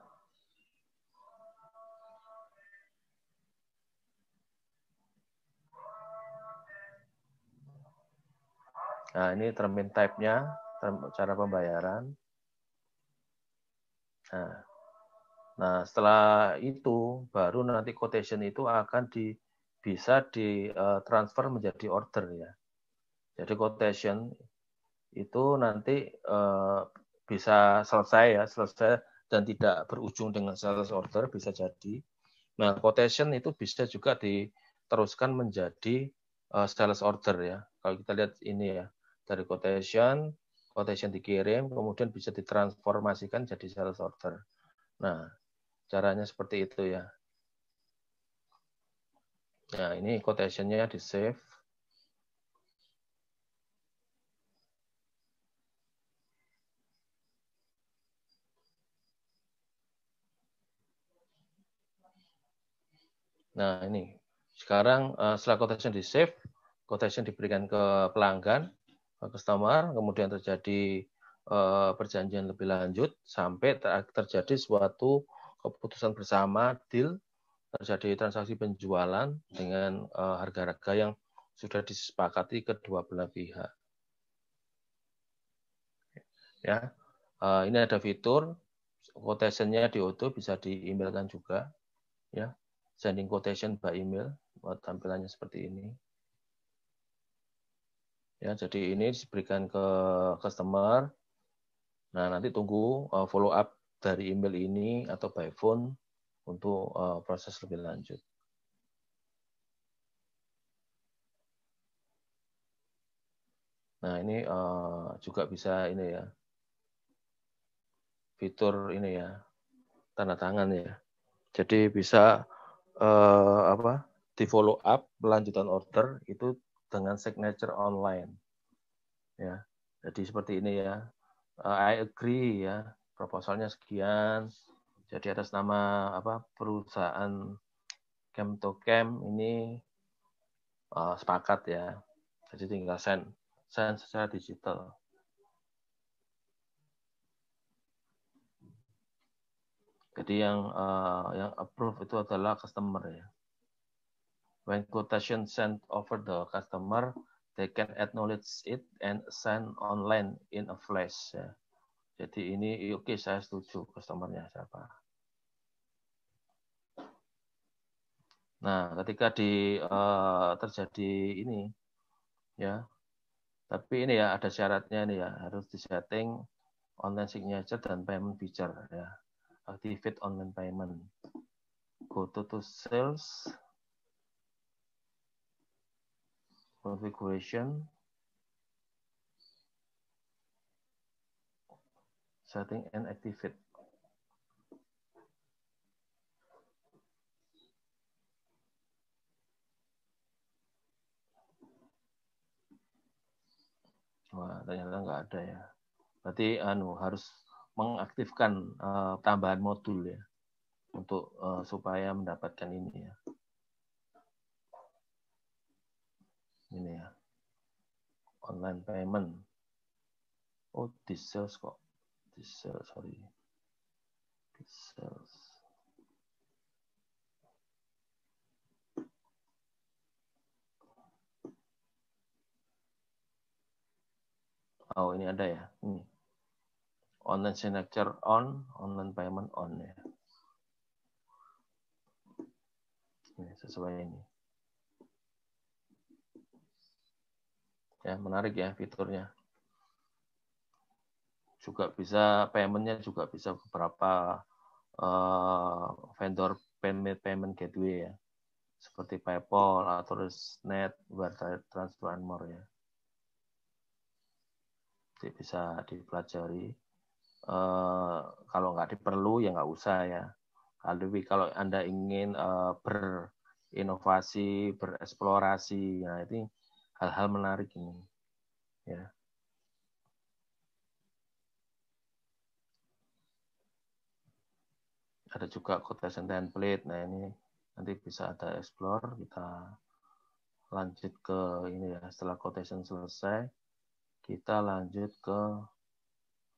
Nah, ini termin type-nya, cara pembayaran. Nah, nah, setelah itu baru nanti quotation itu akan di bisa di uh, transfer menjadi order ya. Jadi quotation itu nanti uh, bisa selesai ya, selesai dan tidak berujung dengan sales order bisa jadi. Nah, quotation itu bisa juga diteruskan menjadi uh, sales order ya. Kalau kita lihat ini ya dari quotation, quotation dikirim, kemudian bisa ditransformasikan jadi sales order. Nah, caranya seperti itu ya. Nah, ini quotationnya di save. Nah, ini. Sekarang eh, setelah quotation di save, quotation diberikan ke pelanggan, customer, kemudian terjadi eh, perjanjian lebih lanjut sampai terjadi suatu keputusan bersama deal terjadi transaksi penjualan dengan harga-harga eh, yang sudah disepakati kedua belah pihak. Ya, eh, ini ada fitur quotationnya di auto bisa di emailkan juga. Ya, sending quotation by email tampilannya seperti ini. Ya, jadi ini diberikan ke customer. Nah, nanti tunggu uh, follow up dari email ini atau by phone untuk uh, proses lebih lanjut. Nah, ini uh, juga bisa ini ya. Fitur ini ya. Tanda tangan ya. Jadi bisa apa? di follow up lanjutan order itu dengan signature online. Ya, jadi seperti ini ya. Eh, I agree ya, proposalnya sekian. Jadi atas nama apa perusahaan Camp to Cam ini uh, sepakat ya. Jadi tinggal send, send secara digital. Jadi yang uh, yang approve itu adalah customer ya. When quotation sent over the customer, they can acknowledge it and send online in a flash. Ya. Jadi ini oke okay, saya setuju customernya siapa. Nah, ketika di uh, terjadi ini ya. Tapi ini ya ada syaratnya nih ya, harus disetting online signature dan payment feature ya. Activate online payment. Go to, to sales configuration, setting and activate. Wah, ternyata nggak ada ya. Berarti anu harus mengaktifkan uh, tambahan modul ya untuk uh, supaya mendapatkan ini ya. ini ya online payment oh this sales kok this sales sorry this sales oh ini ada ya ini online signature on online payment on ya ini sesuai ini ya menarik ya fiturnya juga bisa paymentnya juga bisa beberapa uh, vendor payment payment gateway ya seperti PayPal atau Net, buat transfer and more ya. Jadi bisa dipelajari. Uh, kalau nggak diperlu ya nggak usah ya. Lebih kalau anda ingin uh, berinovasi, bereksplorasi, ya ini hal-hal menarik ini ya ada juga quotation template. nah ini nanti bisa ada explore kita lanjut ke ini ya setelah quotation selesai kita lanjut ke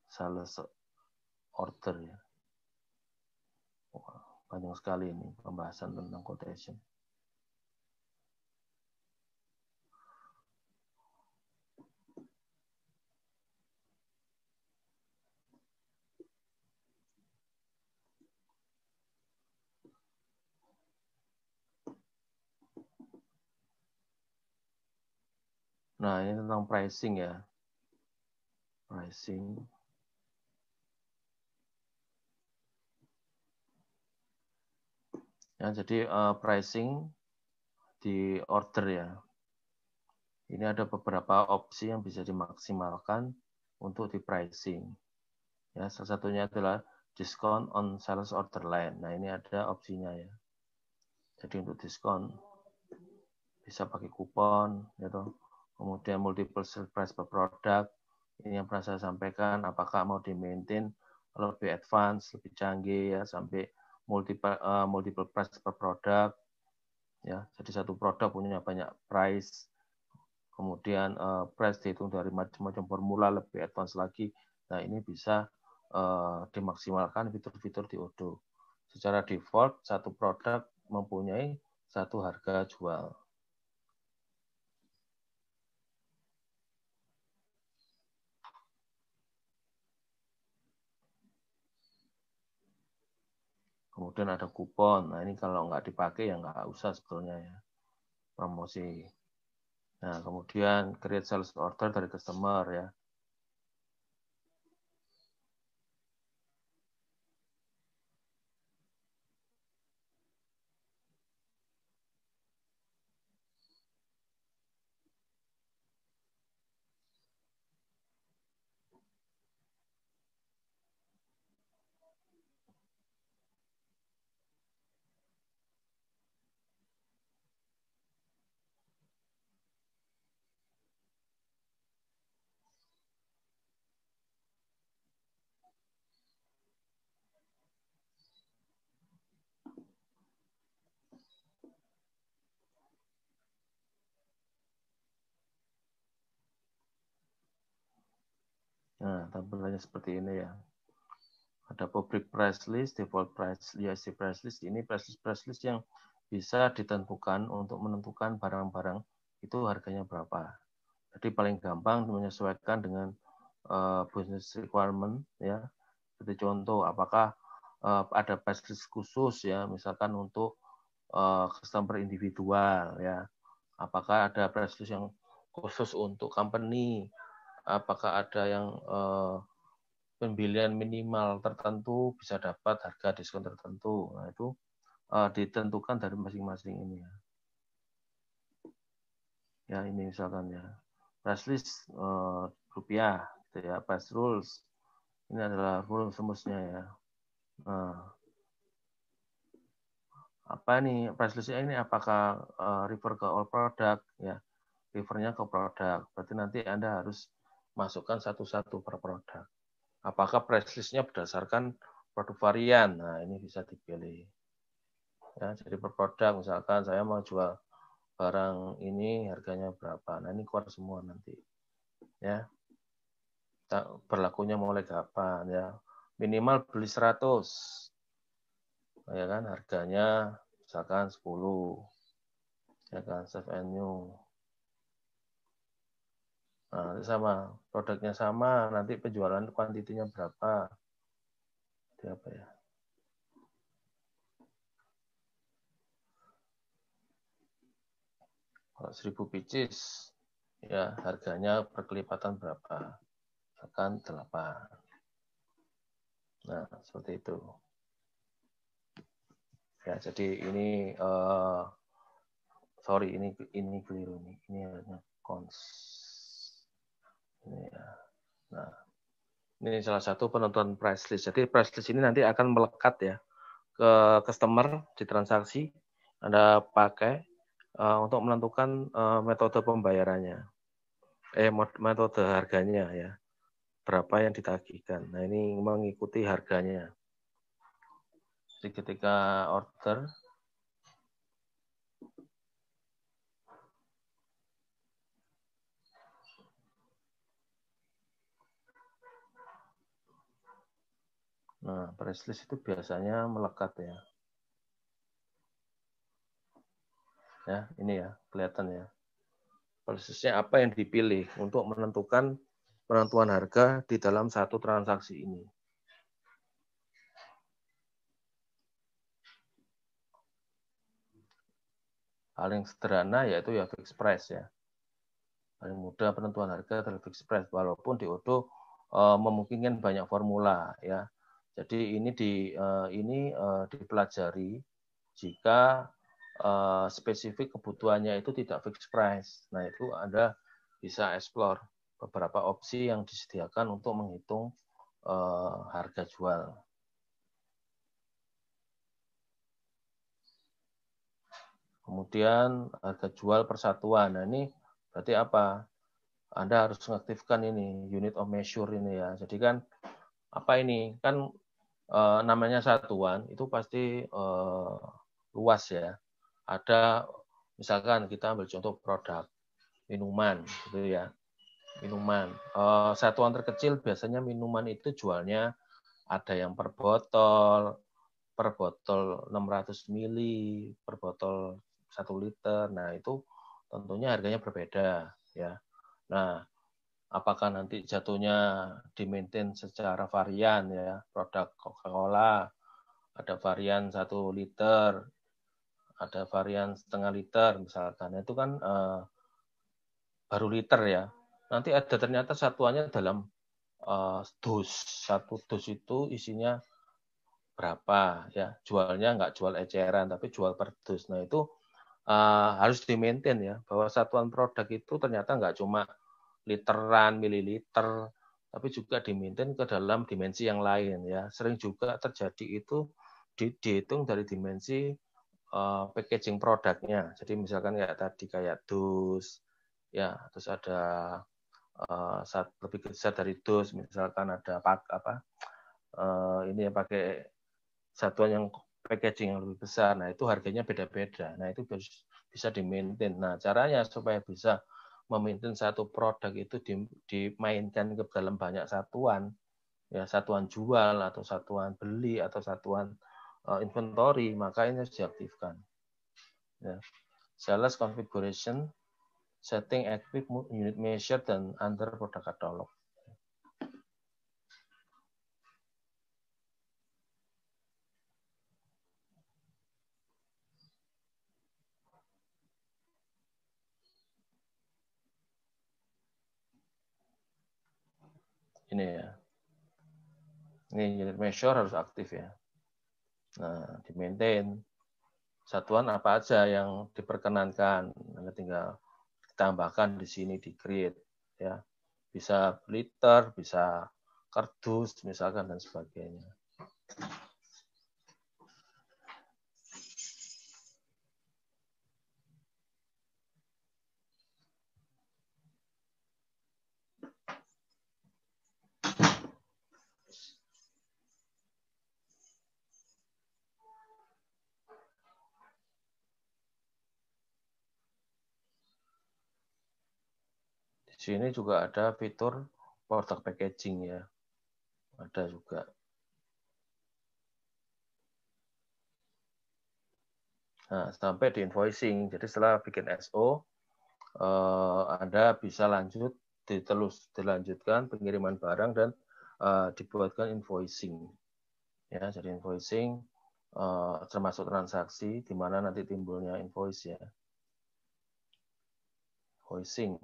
sales order ya wow, panjang sekali ini pembahasan tentang quotation Nah, ini tentang pricing ya. Pricing. Ya, jadi uh, pricing di order ya. Ini ada beberapa opsi yang bisa dimaksimalkan untuk di pricing. Ya, salah satunya adalah diskon on sales order line. Nah, ini ada opsinya ya. Jadi untuk diskon bisa pakai kupon gitu kemudian multiple surprise per produk, ini yang pernah saya sampaikan, apakah mau di-maintain lebih advance, lebih canggih ya sampai multiple uh, multiple price per produk ya. Jadi satu produk punya banyak price. Kemudian uh, price dihitung dari macam-macam formula lebih advance lagi. Nah, ini bisa uh, dimaksimalkan fitur-fitur di Odo. Secara default satu produk mempunyai satu harga jual. kemudian ada kupon. Nah ini kalau nggak dipakai ya nggak usah sebetulnya ya promosi. Nah kemudian create sales order dari customer ya. Nah, tampilannya seperti ini ya. Ada public price list, default price, USD price list. Ini price list, price list yang bisa ditentukan untuk menentukan barang-barang itu harganya berapa. Jadi paling gampang menyesuaikan dengan uh, business requirement ya. Seperti contoh, apakah uh, ada price list khusus ya, misalkan untuk uh, customer individual ya. Apakah ada price list yang khusus untuk company apakah ada yang eh, pembelian minimal tertentu bisa dapat harga diskon tertentu. Nah, itu eh, ditentukan dari masing-masing ini ya. Ya, ini misalkan ya. Price list eh, rupiah gitu ya, price rules. Ini adalah rules semusnya ya. Nah, apa nih price listnya ini apakah uh, refer ke all product ya refernya ke produk berarti nanti anda harus masukkan satu-satu per produk. Apakah price listnya berdasarkan produk varian? Nah, ini bisa dipilih. Ya, jadi per produk misalkan saya mau jual barang ini harganya berapa. Nah, ini keluar semua nanti. Ya. Berlakunya mulai kapan ya? Minimal beli 100. Ya kan harganya misalkan 10. Ya kan save and new Nah, sama, produknya sama, nanti penjualan kuantitinya berapa. Itu apa ya? Kalau seribu pieces, ya harganya perkelipatan berapa? Akan 8. Nah, seperti itu. Ya, jadi ini uh, sorry ini ini keliru nih. Ini hanya cons Iya. Nah, ini salah satu penentuan price list. Jadi price list ini nanti akan melekat ya ke customer di transaksi Anda pakai uh, untuk menentukan uh, metode pembayarannya. Eh metode harganya ya. Berapa yang ditagihkan. Nah, ini mengikuti harganya. Jadi ketika order Nah, price itu biasanya melekat ya. Ya, ini ya, kelihatan ya. Persisnya apa yang dipilih untuk menentukan penentuan harga di dalam satu transaksi ini. Paling sederhana yaitu ya fixed price ya. Paling mudah penentuan harga adalah fixed price walaupun di Odo eh, memungkinkan banyak formula ya jadi ini di eh, ini eh, dipelajari jika eh, spesifik kebutuhannya itu tidak fixed price. Nah, itu Anda bisa explore beberapa opsi yang disediakan untuk menghitung harga jual. Kemudian harga jual persatuan. Nah, ini berarti apa? Anda harus mengaktifkan ini unit of measure ini ya. Jadi kan apa ini? Kan eh, namanya satuan itu pasti eh, luas ya. Ada misalkan kita ambil contoh produk minuman gitu ya. Minuman. Eh, satuan terkecil biasanya minuman itu jualnya ada yang per botol, per botol 600 mili, per botol 1 liter. Nah, itu tentunya harganya berbeda ya. Nah, apakah nanti jatuhnya di maintain secara varian ya produk Coca-Cola ada varian satu liter ada varian setengah liter misalkan itu kan uh, baru liter ya nanti ada ternyata satuannya dalam uh, eh, dus satu dus itu isinya berapa ya jualnya nggak jual eceran tapi jual per dus nah itu uh, harus di maintain ya bahwa satuan produk itu ternyata nggak cuma literan, mililiter, tapi juga dimintain ke dalam dimensi yang lain ya. Sering juga terjadi itu di, dihitung dari dimensi uh, packaging produknya. Jadi misalkan kayak tadi kayak dus, ya terus ada uh, lebih besar dari dus, misalkan ada pak apa uh, ini ya pakai satuan yang packaging yang lebih besar. Nah, itu harganya beda-beda. Nah, itu bisa di Nah, caranya supaya bisa memaintain satu produk itu dimainkan ke dalam banyak satuan ya satuan jual atau satuan beli atau satuan uh, inventory maka ini harus diaktifkan ya. sales configuration setting active unit measure dan under product catalog Ini unit measure harus aktif ya. Nah, di maintain satuan apa aja yang diperkenankan. Anda tinggal ditambahkan di sini di create ya. Bisa liter, bisa kardus misalkan dan sebagainya. sini juga ada fitur produk packaging ya. Ada juga. Nah, sampai di invoicing. Jadi setelah bikin SO, eh, Anda bisa lanjut ditelus dilanjutkan pengiriman barang dan eh, dibuatkan invoicing. Ya, jadi invoicing eh, termasuk transaksi di mana nanti timbulnya invoice ya. Invoicing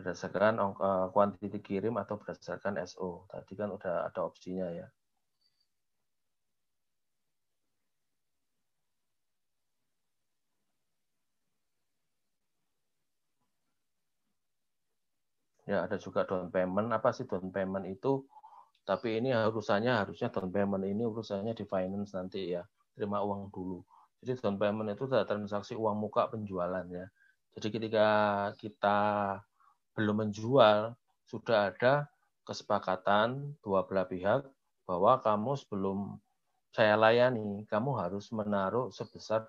berdasarkan eh, kuantiti kirim atau berdasarkan SO. Tadi kan udah ada opsinya ya. Ya, ada juga down payment. Apa sih down payment itu? Tapi ini urusannya harusnya down payment ini urusannya di finance nanti ya. Terima uang dulu. Jadi down payment itu transaksi uang muka penjualan ya. Jadi ketika kita belum menjual, sudah ada kesepakatan dua belah pihak bahwa kamu sebelum saya layani, kamu harus menaruh sebesar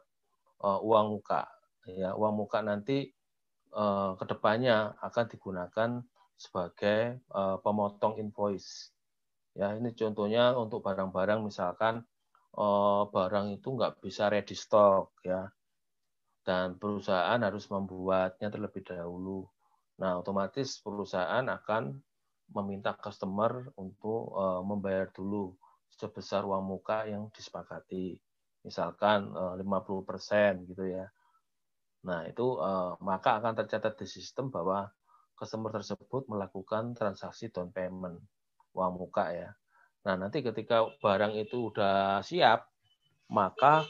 uh, uang muka. Ya, uang muka nanti uh, eh, kedepannya akan digunakan sebagai uh, pemotong invoice. Ya, ini contohnya untuk barang-barang misalkan uh, barang itu nggak bisa ready stock ya, dan perusahaan harus membuatnya terlebih dahulu. Nah, otomatis perusahaan akan meminta customer untuk eh, membayar dulu sebesar uang muka yang disepakati. Misalkan eh, uh, 50% gitu ya. Nah, itu eh, maka akan tercatat di sistem bahwa customer tersebut melakukan transaksi down payment uang muka ya. Nah, nanti ketika barang itu sudah siap, maka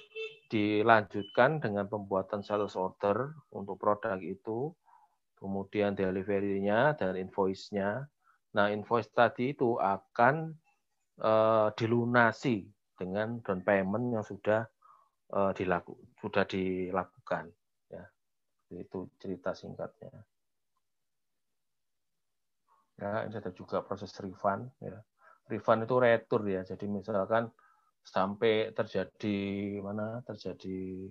dilanjutkan dengan pembuatan sales order untuk produk itu kemudian delivery-nya dan invoice-nya. Nah, invoice tadi itu akan uh, dilunasi dengan down payment yang sudah uh, dilaku, sudah dilakukan. Ya, itu cerita singkatnya. Ya, ini ada juga proses refund. Ya. Refund itu retur ya. Jadi misalkan sampai terjadi mana terjadi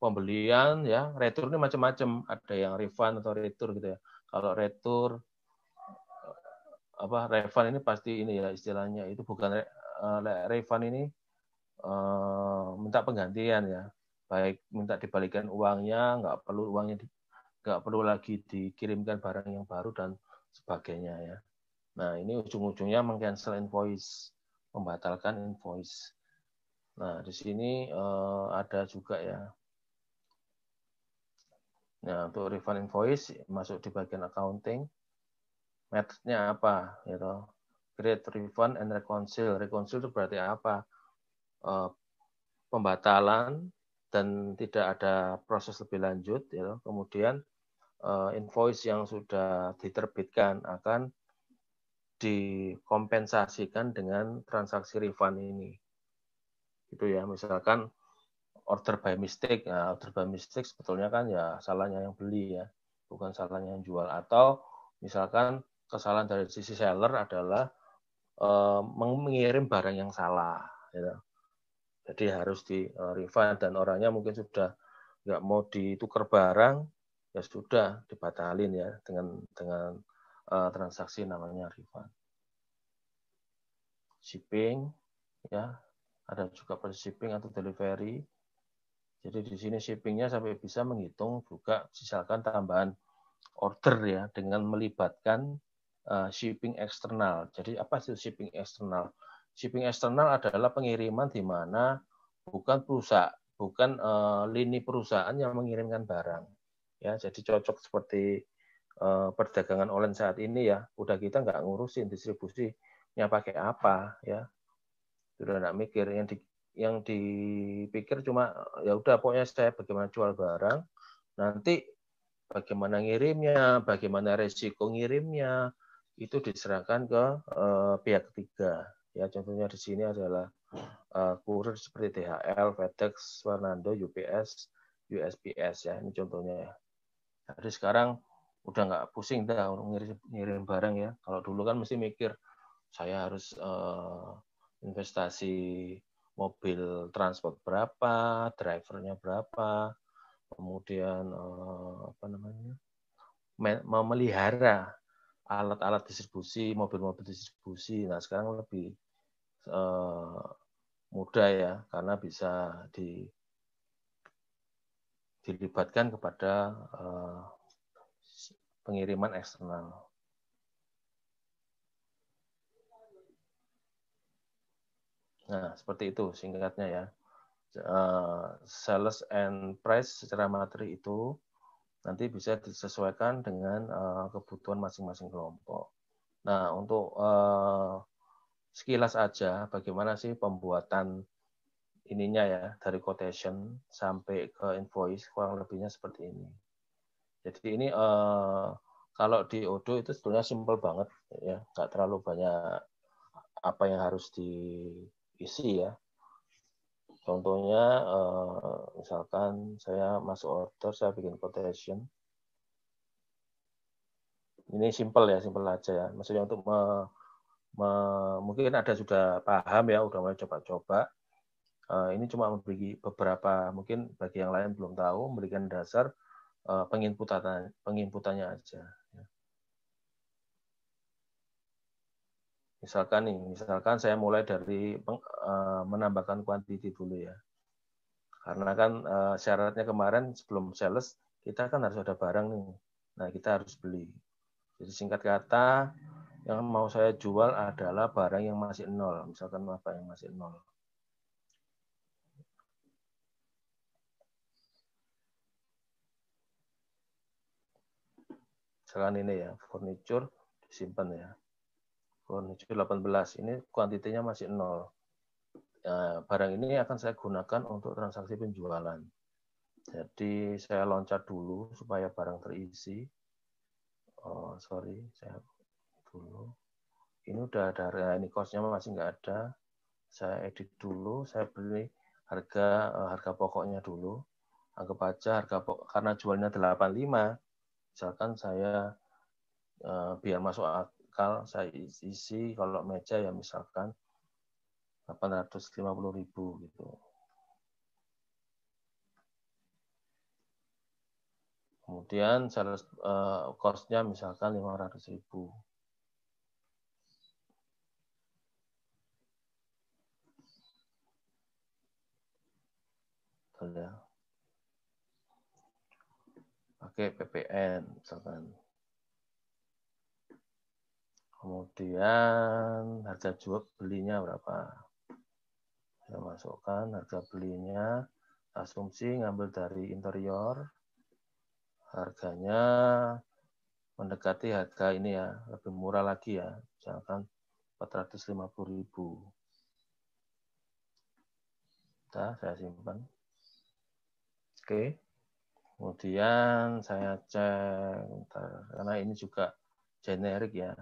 pembelian ya retur ini macam-macam ada yang refund atau retur gitu ya kalau retur apa refund ini pasti ini ya istilahnya itu bukan uh, refund ini uh, minta penggantian ya baik minta dibalikan uangnya nggak perlu uangnya di, nggak perlu lagi dikirimkan barang yang baru dan sebagainya ya nah ini ujung-ujungnya mengcancel invoice membatalkan invoice nah di sini uh, ada juga ya Nah, untuk refund invoice masuk di bagian accounting. Metodenya apa? Gitu. Create refund and reconcile. Reconcile itu berarti apa? Eh, pembatalan dan tidak ada proses lebih lanjut. Gitu. Kemudian eh, invoice yang sudah diterbitkan akan dikompensasikan dengan transaksi refund ini. Gitu ya, misalkan order by mistake. ya order by mistake sebetulnya kan ya salahnya yang beli ya, bukan salahnya yang jual. Atau misalkan kesalahan dari sisi seller adalah uh, mengirim barang yang salah. Ya. Jadi harus di eh, refund dan orangnya mungkin sudah nggak mau ditukar barang, ya sudah dibatalin ya dengan dengan uh, transaksi namanya refund. Shipping, ya ada juga per shipping atau delivery jadi di sini shippingnya sampai bisa menghitung juga misalkan tambahan order ya dengan melibatkan eh, shipping eksternal. Jadi apa sih shipping eksternal? Shipping eksternal adalah pengiriman di mana bukan perusahaan, bukan eh, lini perusahaan yang mengirimkan barang. Ya, jadi cocok seperti eh, perdagangan online saat ini ya. Udah kita nggak ngurusin distribusinya pakai apa ya. Sudah nggak mikir yang di, yang dipikir cuma ya udah pokoknya saya bagaimana jual barang nanti bagaimana ngirimnya bagaimana resiko ngirimnya itu diserahkan ke uh, pihak ketiga ya contohnya di sini adalah uh, kurir seperti DHL, FedEx, Fernando, UPS, USPS ya ini contohnya ya. Jadi sekarang udah nggak pusing dah ngirim, ngirim barang ya. Kalau dulu kan mesti mikir saya harus uh, investasi mobil transport berapa, drivernya berapa, kemudian eh, apa namanya memelihara alat-alat distribusi, mobil-mobil distribusi. Nah sekarang lebih eh, mudah ya karena bisa di dilibatkan kepada eh, pengiriman eksternal. Nah, seperti itu singkatnya ya. Uh, sales and price secara materi itu nanti bisa disesuaikan dengan uh, kebutuhan masing-masing kelompok. Nah, untuk uh, sekilas aja bagaimana sih pembuatan ininya ya dari quotation sampai ke invoice kurang lebihnya seperti ini. Jadi ini uh, kalau di Odo itu sebetulnya simple banget ya, nggak terlalu banyak apa yang harus di isi ya. Contohnya eh, misalkan saya masuk order, saya bikin quotation. Ini simple ya, simple aja ya. Maksudnya untuk me, me, mungkin ada sudah paham ya, udah mulai coba-coba. Eh, ini cuma memberi beberapa, mungkin bagi yang lain belum tahu, memberikan dasar eh, penginputan penginputannya aja. Misalkan nih, misalkan saya mulai dari peng, uh, menambahkan kuantiti dulu ya. Karena kan uh, syaratnya kemarin sebelum sales kita kan harus ada barang nih. Nah, kita harus beli. Jadi singkat kata, yang mau saya jual adalah barang yang masih nol, misalkan apa yang masih nol. Misalkan ini ya, furniture disimpan ya. Furniture 18. Ini kuantitinya masih nol. Ya, barang ini akan saya gunakan untuk transaksi penjualan. Jadi saya loncat dulu supaya barang terisi. Oh, sorry, saya dulu. Ini udah ada, ini kosnya masih nggak ada. Saya edit dulu, saya beli harga eh, harga pokoknya dulu. Anggap aja harga pokok, karena jualnya 85, misalkan saya eh, biar masuk kal saya isi kalau meja ya misalkan 850 ribu gitu. Kemudian sales uh, misalkan nya misalkan 500.000. Oke, Pakai PPN misalkan. Kemudian harga jual belinya berapa? Saya masukkan harga belinya. Asumsi ngambil dari interior. Harganya mendekati harga ini ya, lebih murah lagi ya. Misalkan 450.000. Kita, saya simpan. Oke. Kemudian saya cek, bentar, karena ini juga generik ya,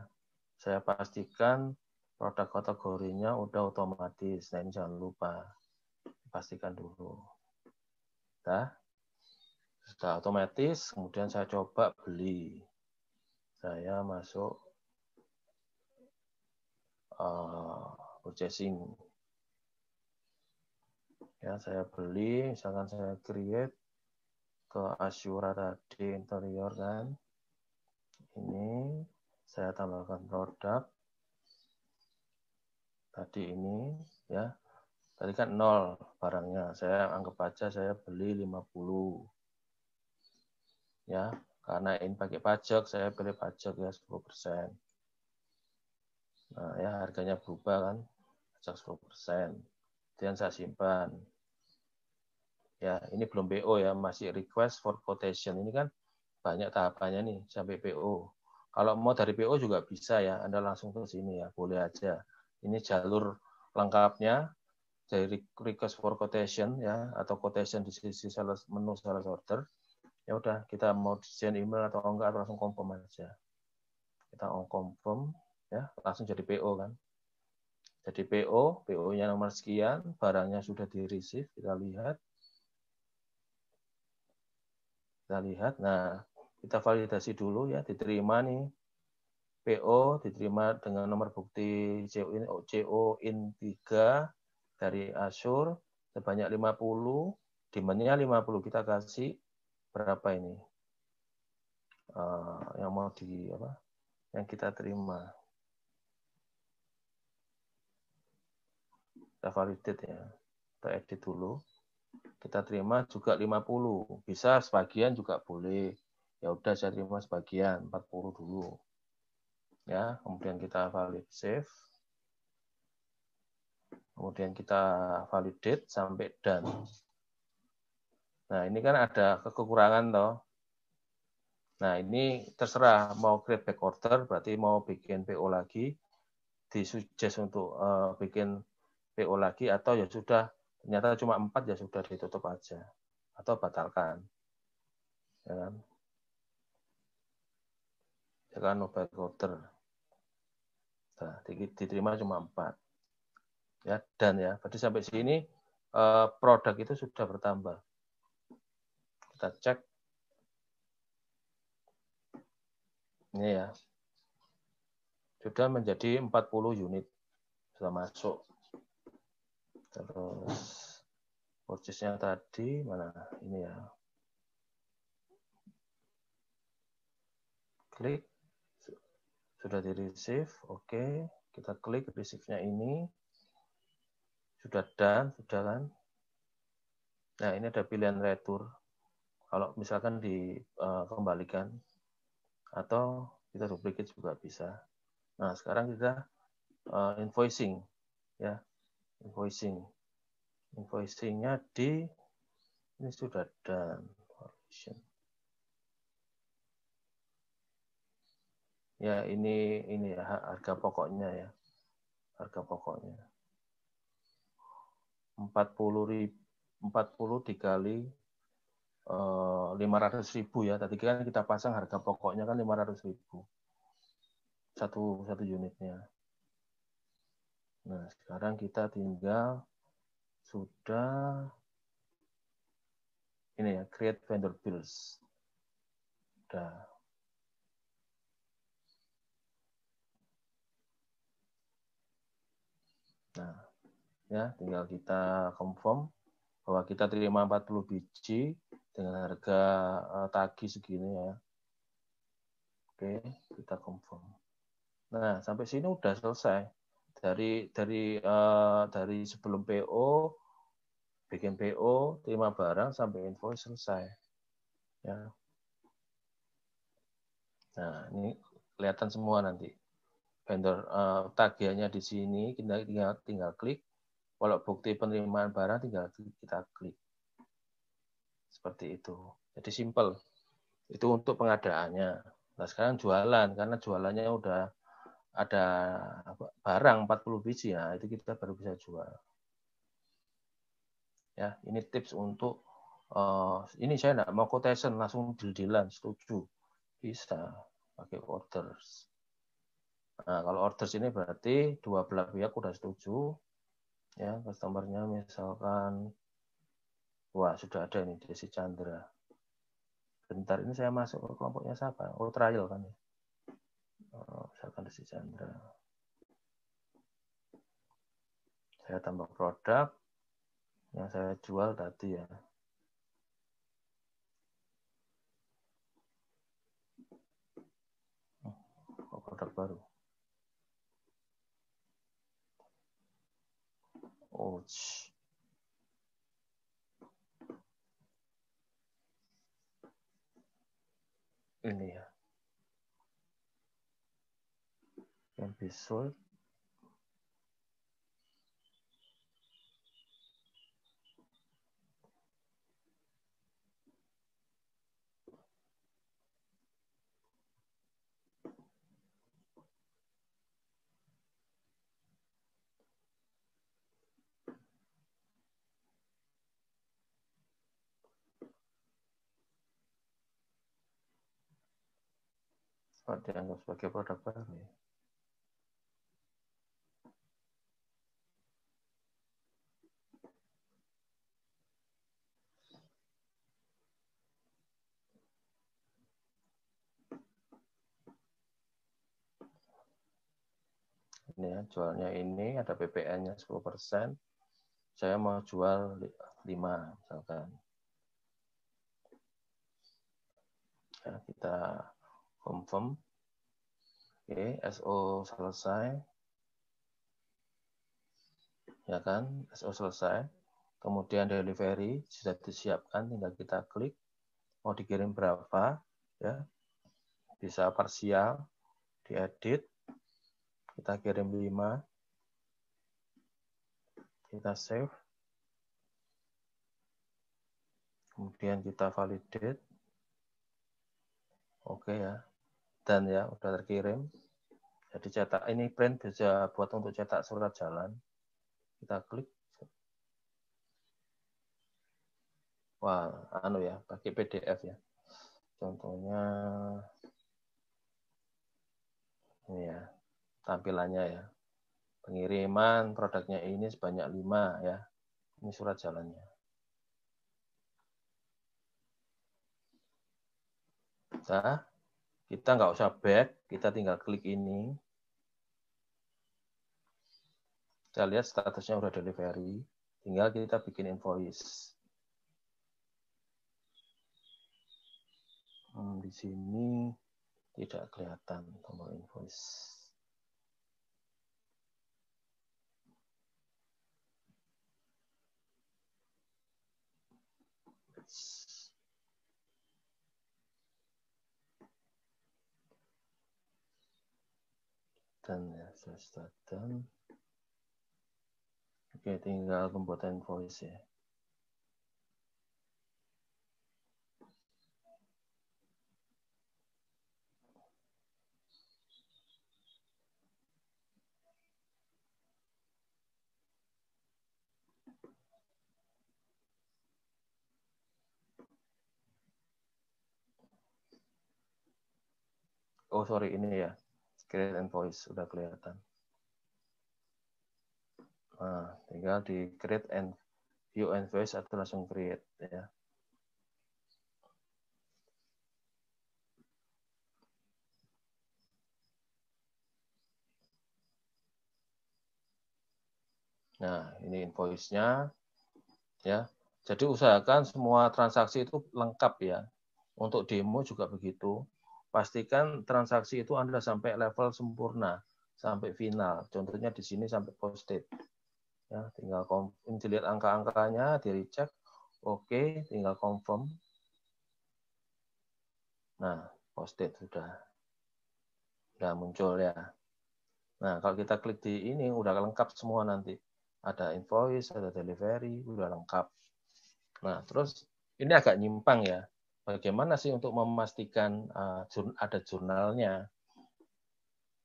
saya pastikan produk kategorinya udah otomatis. Nah, ini jangan lupa pastikan dulu. Sudah? sudah otomatis, kemudian saya coba beli. Saya masuk uh, purchasing. Ya, saya beli, misalkan saya create ke Asura tadi interior kan. Ini saya tambahkan produk tadi ini ya tadi kan nol barangnya saya anggap aja saya beli 50 ya karena ini pakai pajak saya pilih pajak ya 10 persen nah ya harganya berubah kan pajak 10 persen kemudian saya simpan ya ini belum BO ya masih request for quotation ini kan banyak tahapannya nih sampai PO kalau mau dari PO juga bisa ya, Anda langsung ke sini ya, boleh aja. Ini jalur lengkapnya dari request for quotation ya atau quotation di sisi sales menu sales order. Ya udah, kita mau send email atau enggak atau langsung confirm aja. Kita on confirm ya, langsung jadi PO kan. Jadi PO, PO-nya nomor sekian, barangnya sudah di receive, kita lihat. Kita lihat. Nah, kita validasi dulu ya, diterima nih PO diterima dengan nomor bukti CO oh, in, CO 3 dari Asur sebanyak 50, demandnya 50 kita kasih berapa ini? Uh, yang mau di apa? Yang kita terima. Kita validate ya. Kita edit dulu. Kita terima juga 50. Bisa sebagian juga boleh ya udah saya terima sebagian 40 dulu ya kemudian kita valid save kemudian kita validate sampai dan nah ini kan ada kekurangan toh nah ini terserah mau create back order berarti mau bikin PO lagi disuggest untuk uh, bikin PO lagi atau ya sudah ternyata cuma empat ya sudah ditutup aja atau batalkan ya kan? Sedangkan obat kotor. Nah, diterima cuma empat. Ya, dan ya, berarti sampai sini eh, produk itu sudah bertambah. Kita cek. Ini ya. Sudah menjadi 40 unit. Sudah masuk. Terus purchase-nya tadi mana? Ini ya. Klik sudah di receive, oke. Okay. Kita klik receive-nya ini. Sudah dan sudah kan? Nah, ini ada pilihan retur. Kalau misalkan dikembalikan eh, uh, atau kita duplicate juga bisa. Nah, sekarang kita uh, invoicing ya. Invoicing. invoicingnya di ini sudah done. ya ini ini ya, harga pokoknya ya harga pokoknya 40 ribu, 40 dikali eh, lima ratus ribu ya tadi kan kita pasang harga pokoknya kan 500 ribu satu satu unitnya nah sekarang kita tinggal sudah ini ya create vendor bills sudah ya tinggal kita confirm bahwa kita terima 40 biji dengan harga uh, tagi segini ya. Oke, kita confirm. Nah, sampai sini udah selesai. Dari dari uh, dari sebelum PO bikin PO, terima barang sampai invoice selesai. Ya. Nah, ini kelihatan semua nanti. Vendor uh, tagihannya di sini, kita tinggal tinggal klik kalau bukti penerimaan barang tinggal kita klik. Seperti itu. Jadi simple. Itu untuk pengadaannya. Nah sekarang jualan, karena jualannya udah ada barang 40 biji, ya, itu kita baru bisa jual. Ya, ini tips untuk uh, ini saya tidak mau quotation langsung deal setuju bisa pakai orders. Nah, kalau orders ini berarti dua belah pihak udah setuju, ya customernya misalkan wah sudah ada ini Desi Chandra bentar ini saya masuk ke kelompoknya siapa oh trial kan ya oh, misalkan Desi Chandra saya tambah produk yang saya jual tadi ya India. Can be solved Kok dianggap sebagai produk baru ya? ini ya, jualnya ini ada PPN-nya 10%. Saya mau jual 5 misalkan. Ya, kita confirm. Oke, okay, SO selesai. Ya kan, SO selesai. Kemudian delivery sudah disiapkan, tinggal kita klik mau dikirim berapa, ya. Bisa parsial, diedit. Kita kirim 5. Kita save. Kemudian kita validate. Oke okay ya, dan ya udah terkirim jadi cetak ini print bisa buat untuk cetak surat jalan kita klik wah anu ya pakai PDF ya contohnya ini ya tampilannya ya pengiriman produknya ini sebanyak lima ya ini surat jalannya kita kita nggak usah back, kita tinggal klik ini. Kita lihat statusnya udah delivery. Tinggal kita bikin invoice. Hmm, di sini tidak kelihatan tombol invoice. dan ya saya start oke tinggal pembuatan voice ya Oh sorry ini ya create invoice sudah kelihatan. Nah, tinggal di create and view invoice atau langsung create ya. Nah, ini invoice-nya ya. Jadi usahakan semua transaksi itu lengkap ya. Untuk demo juga begitu pastikan transaksi itu Anda sampai level sempurna, sampai final. Contohnya di sini sampai posted. Ya, tinggal confirm, dilihat angka-angkanya, di recheck, oke, tinggal confirm. Nah, posted sudah. Sudah muncul ya. Nah, kalau kita klik di ini udah lengkap semua nanti. Ada invoice, ada delivery, udah lengkap. Nah, terus ini agak nyimpang ya bagaimana sih untuk memastikan eh, ada jurnalnya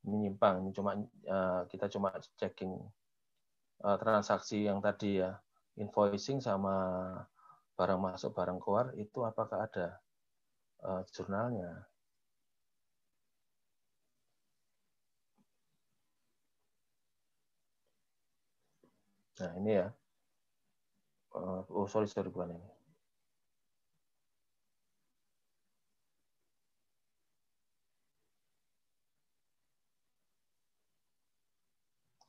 menyimpang cuma eh, kita cuma checking eh, transaksi yang tadi ya invoicing sama barang masuk barang keluar itu apakah ada jurnalnya nah ini ya uh, oh sorry sorry bukan ini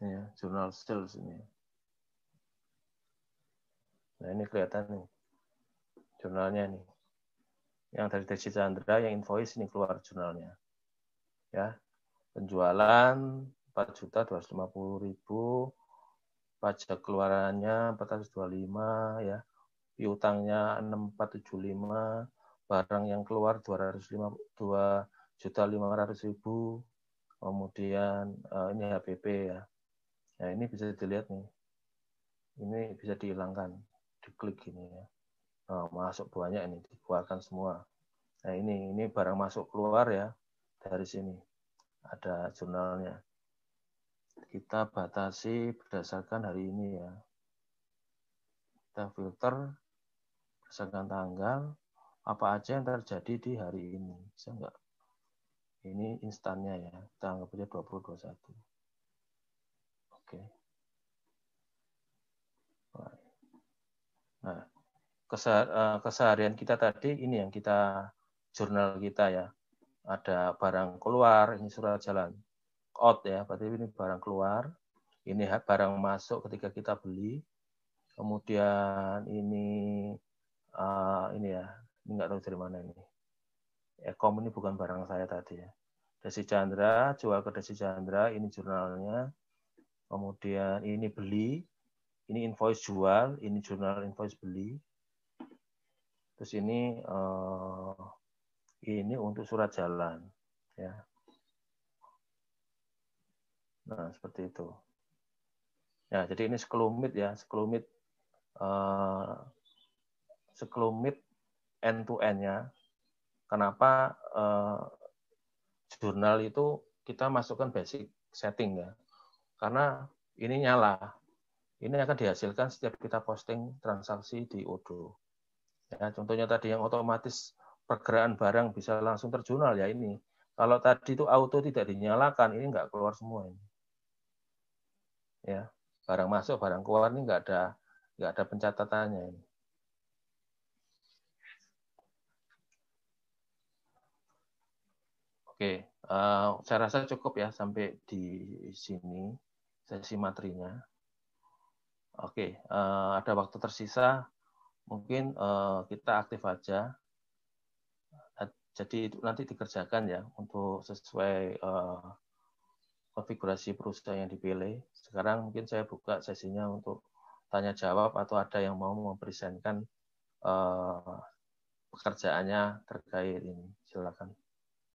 ini ya, jurnal sales ini. Nah ini kelihatan nih, jurnalnya nih. Yang dari Desi Chandra, yang invoice ini keluar jurnalnya. Ya, penjualan 4 juta 250 ribu, pajak keluarannya 425 ya, piutangnya 6475, barang yang keluar 252 juta 500 ribu, kemudian eh, ini HPP ya Nah, ini bisa dilihat nih. Ini bisa dihilangkan. Diklik gini ya. Nah, masuk banyak ini, dikeluarkan semua. Nah, ini ini barang masuk keluar ya dari sini. Ada jurnalnya. Kita batasi berdasarkan hari ini ya. Kita filter berdasarkan tanggal apa aja yang terjadi di hari ini. Bisa enggak? Ini instannya ya. Kita anggap aja 2021. Nah, eh, keseharian kita tadi ini yang kita jurnal kita ya. Ada barang keluar, ini surat jalan out ya, berarti ini barang keluar. Ini barang masuk ketika kita beli. Kemudian ini uh, ini ya, ini nggak tahu dari mana ini. Ekom ini bukan barang saya tadi ya. Desi Chandra, jual ke Desi Chandra, ini jurnalnya. Kemudian ini beli, ini invoice jual, ini jurnal invoice beli. Terus ini uh, ini untuk surat jalan, ya. Nah seperti itu. Ya jadi ini sekelumit ya, sekelumit uh, sekelumit end to end-nya. Kenapa uh, jurnal itu kita masukkan basic setting ya? Karena ini nyala, ini akan dihasilkan setiap kita posting transaksi di Odo. Ya, contohnya tadi yang otomatis pergerakan barang bisa langsung terjurnal ya ini. Kalau tadi itu auto tidak dinyalakan, ini nggak keluar semua ini. Ya, barang masuk, barang keluar ini nggak ada nggak ada pencatatannya ini. Oke, uh, saya rasa cukup ya sampai di sini sesi materinya. Oke, uh, ada waktu tersisa, mungkin eh, kita aktif aja. Jadi itu nanti dikerjakan ya untuk sesuai eh, konfigurasi perusahaan yang dipilih. Sekarang mungkin saya buka sesinya untuk tanya jawab atau ada yang mau mempresentkan pekerjaannya terkait ini. Silakan.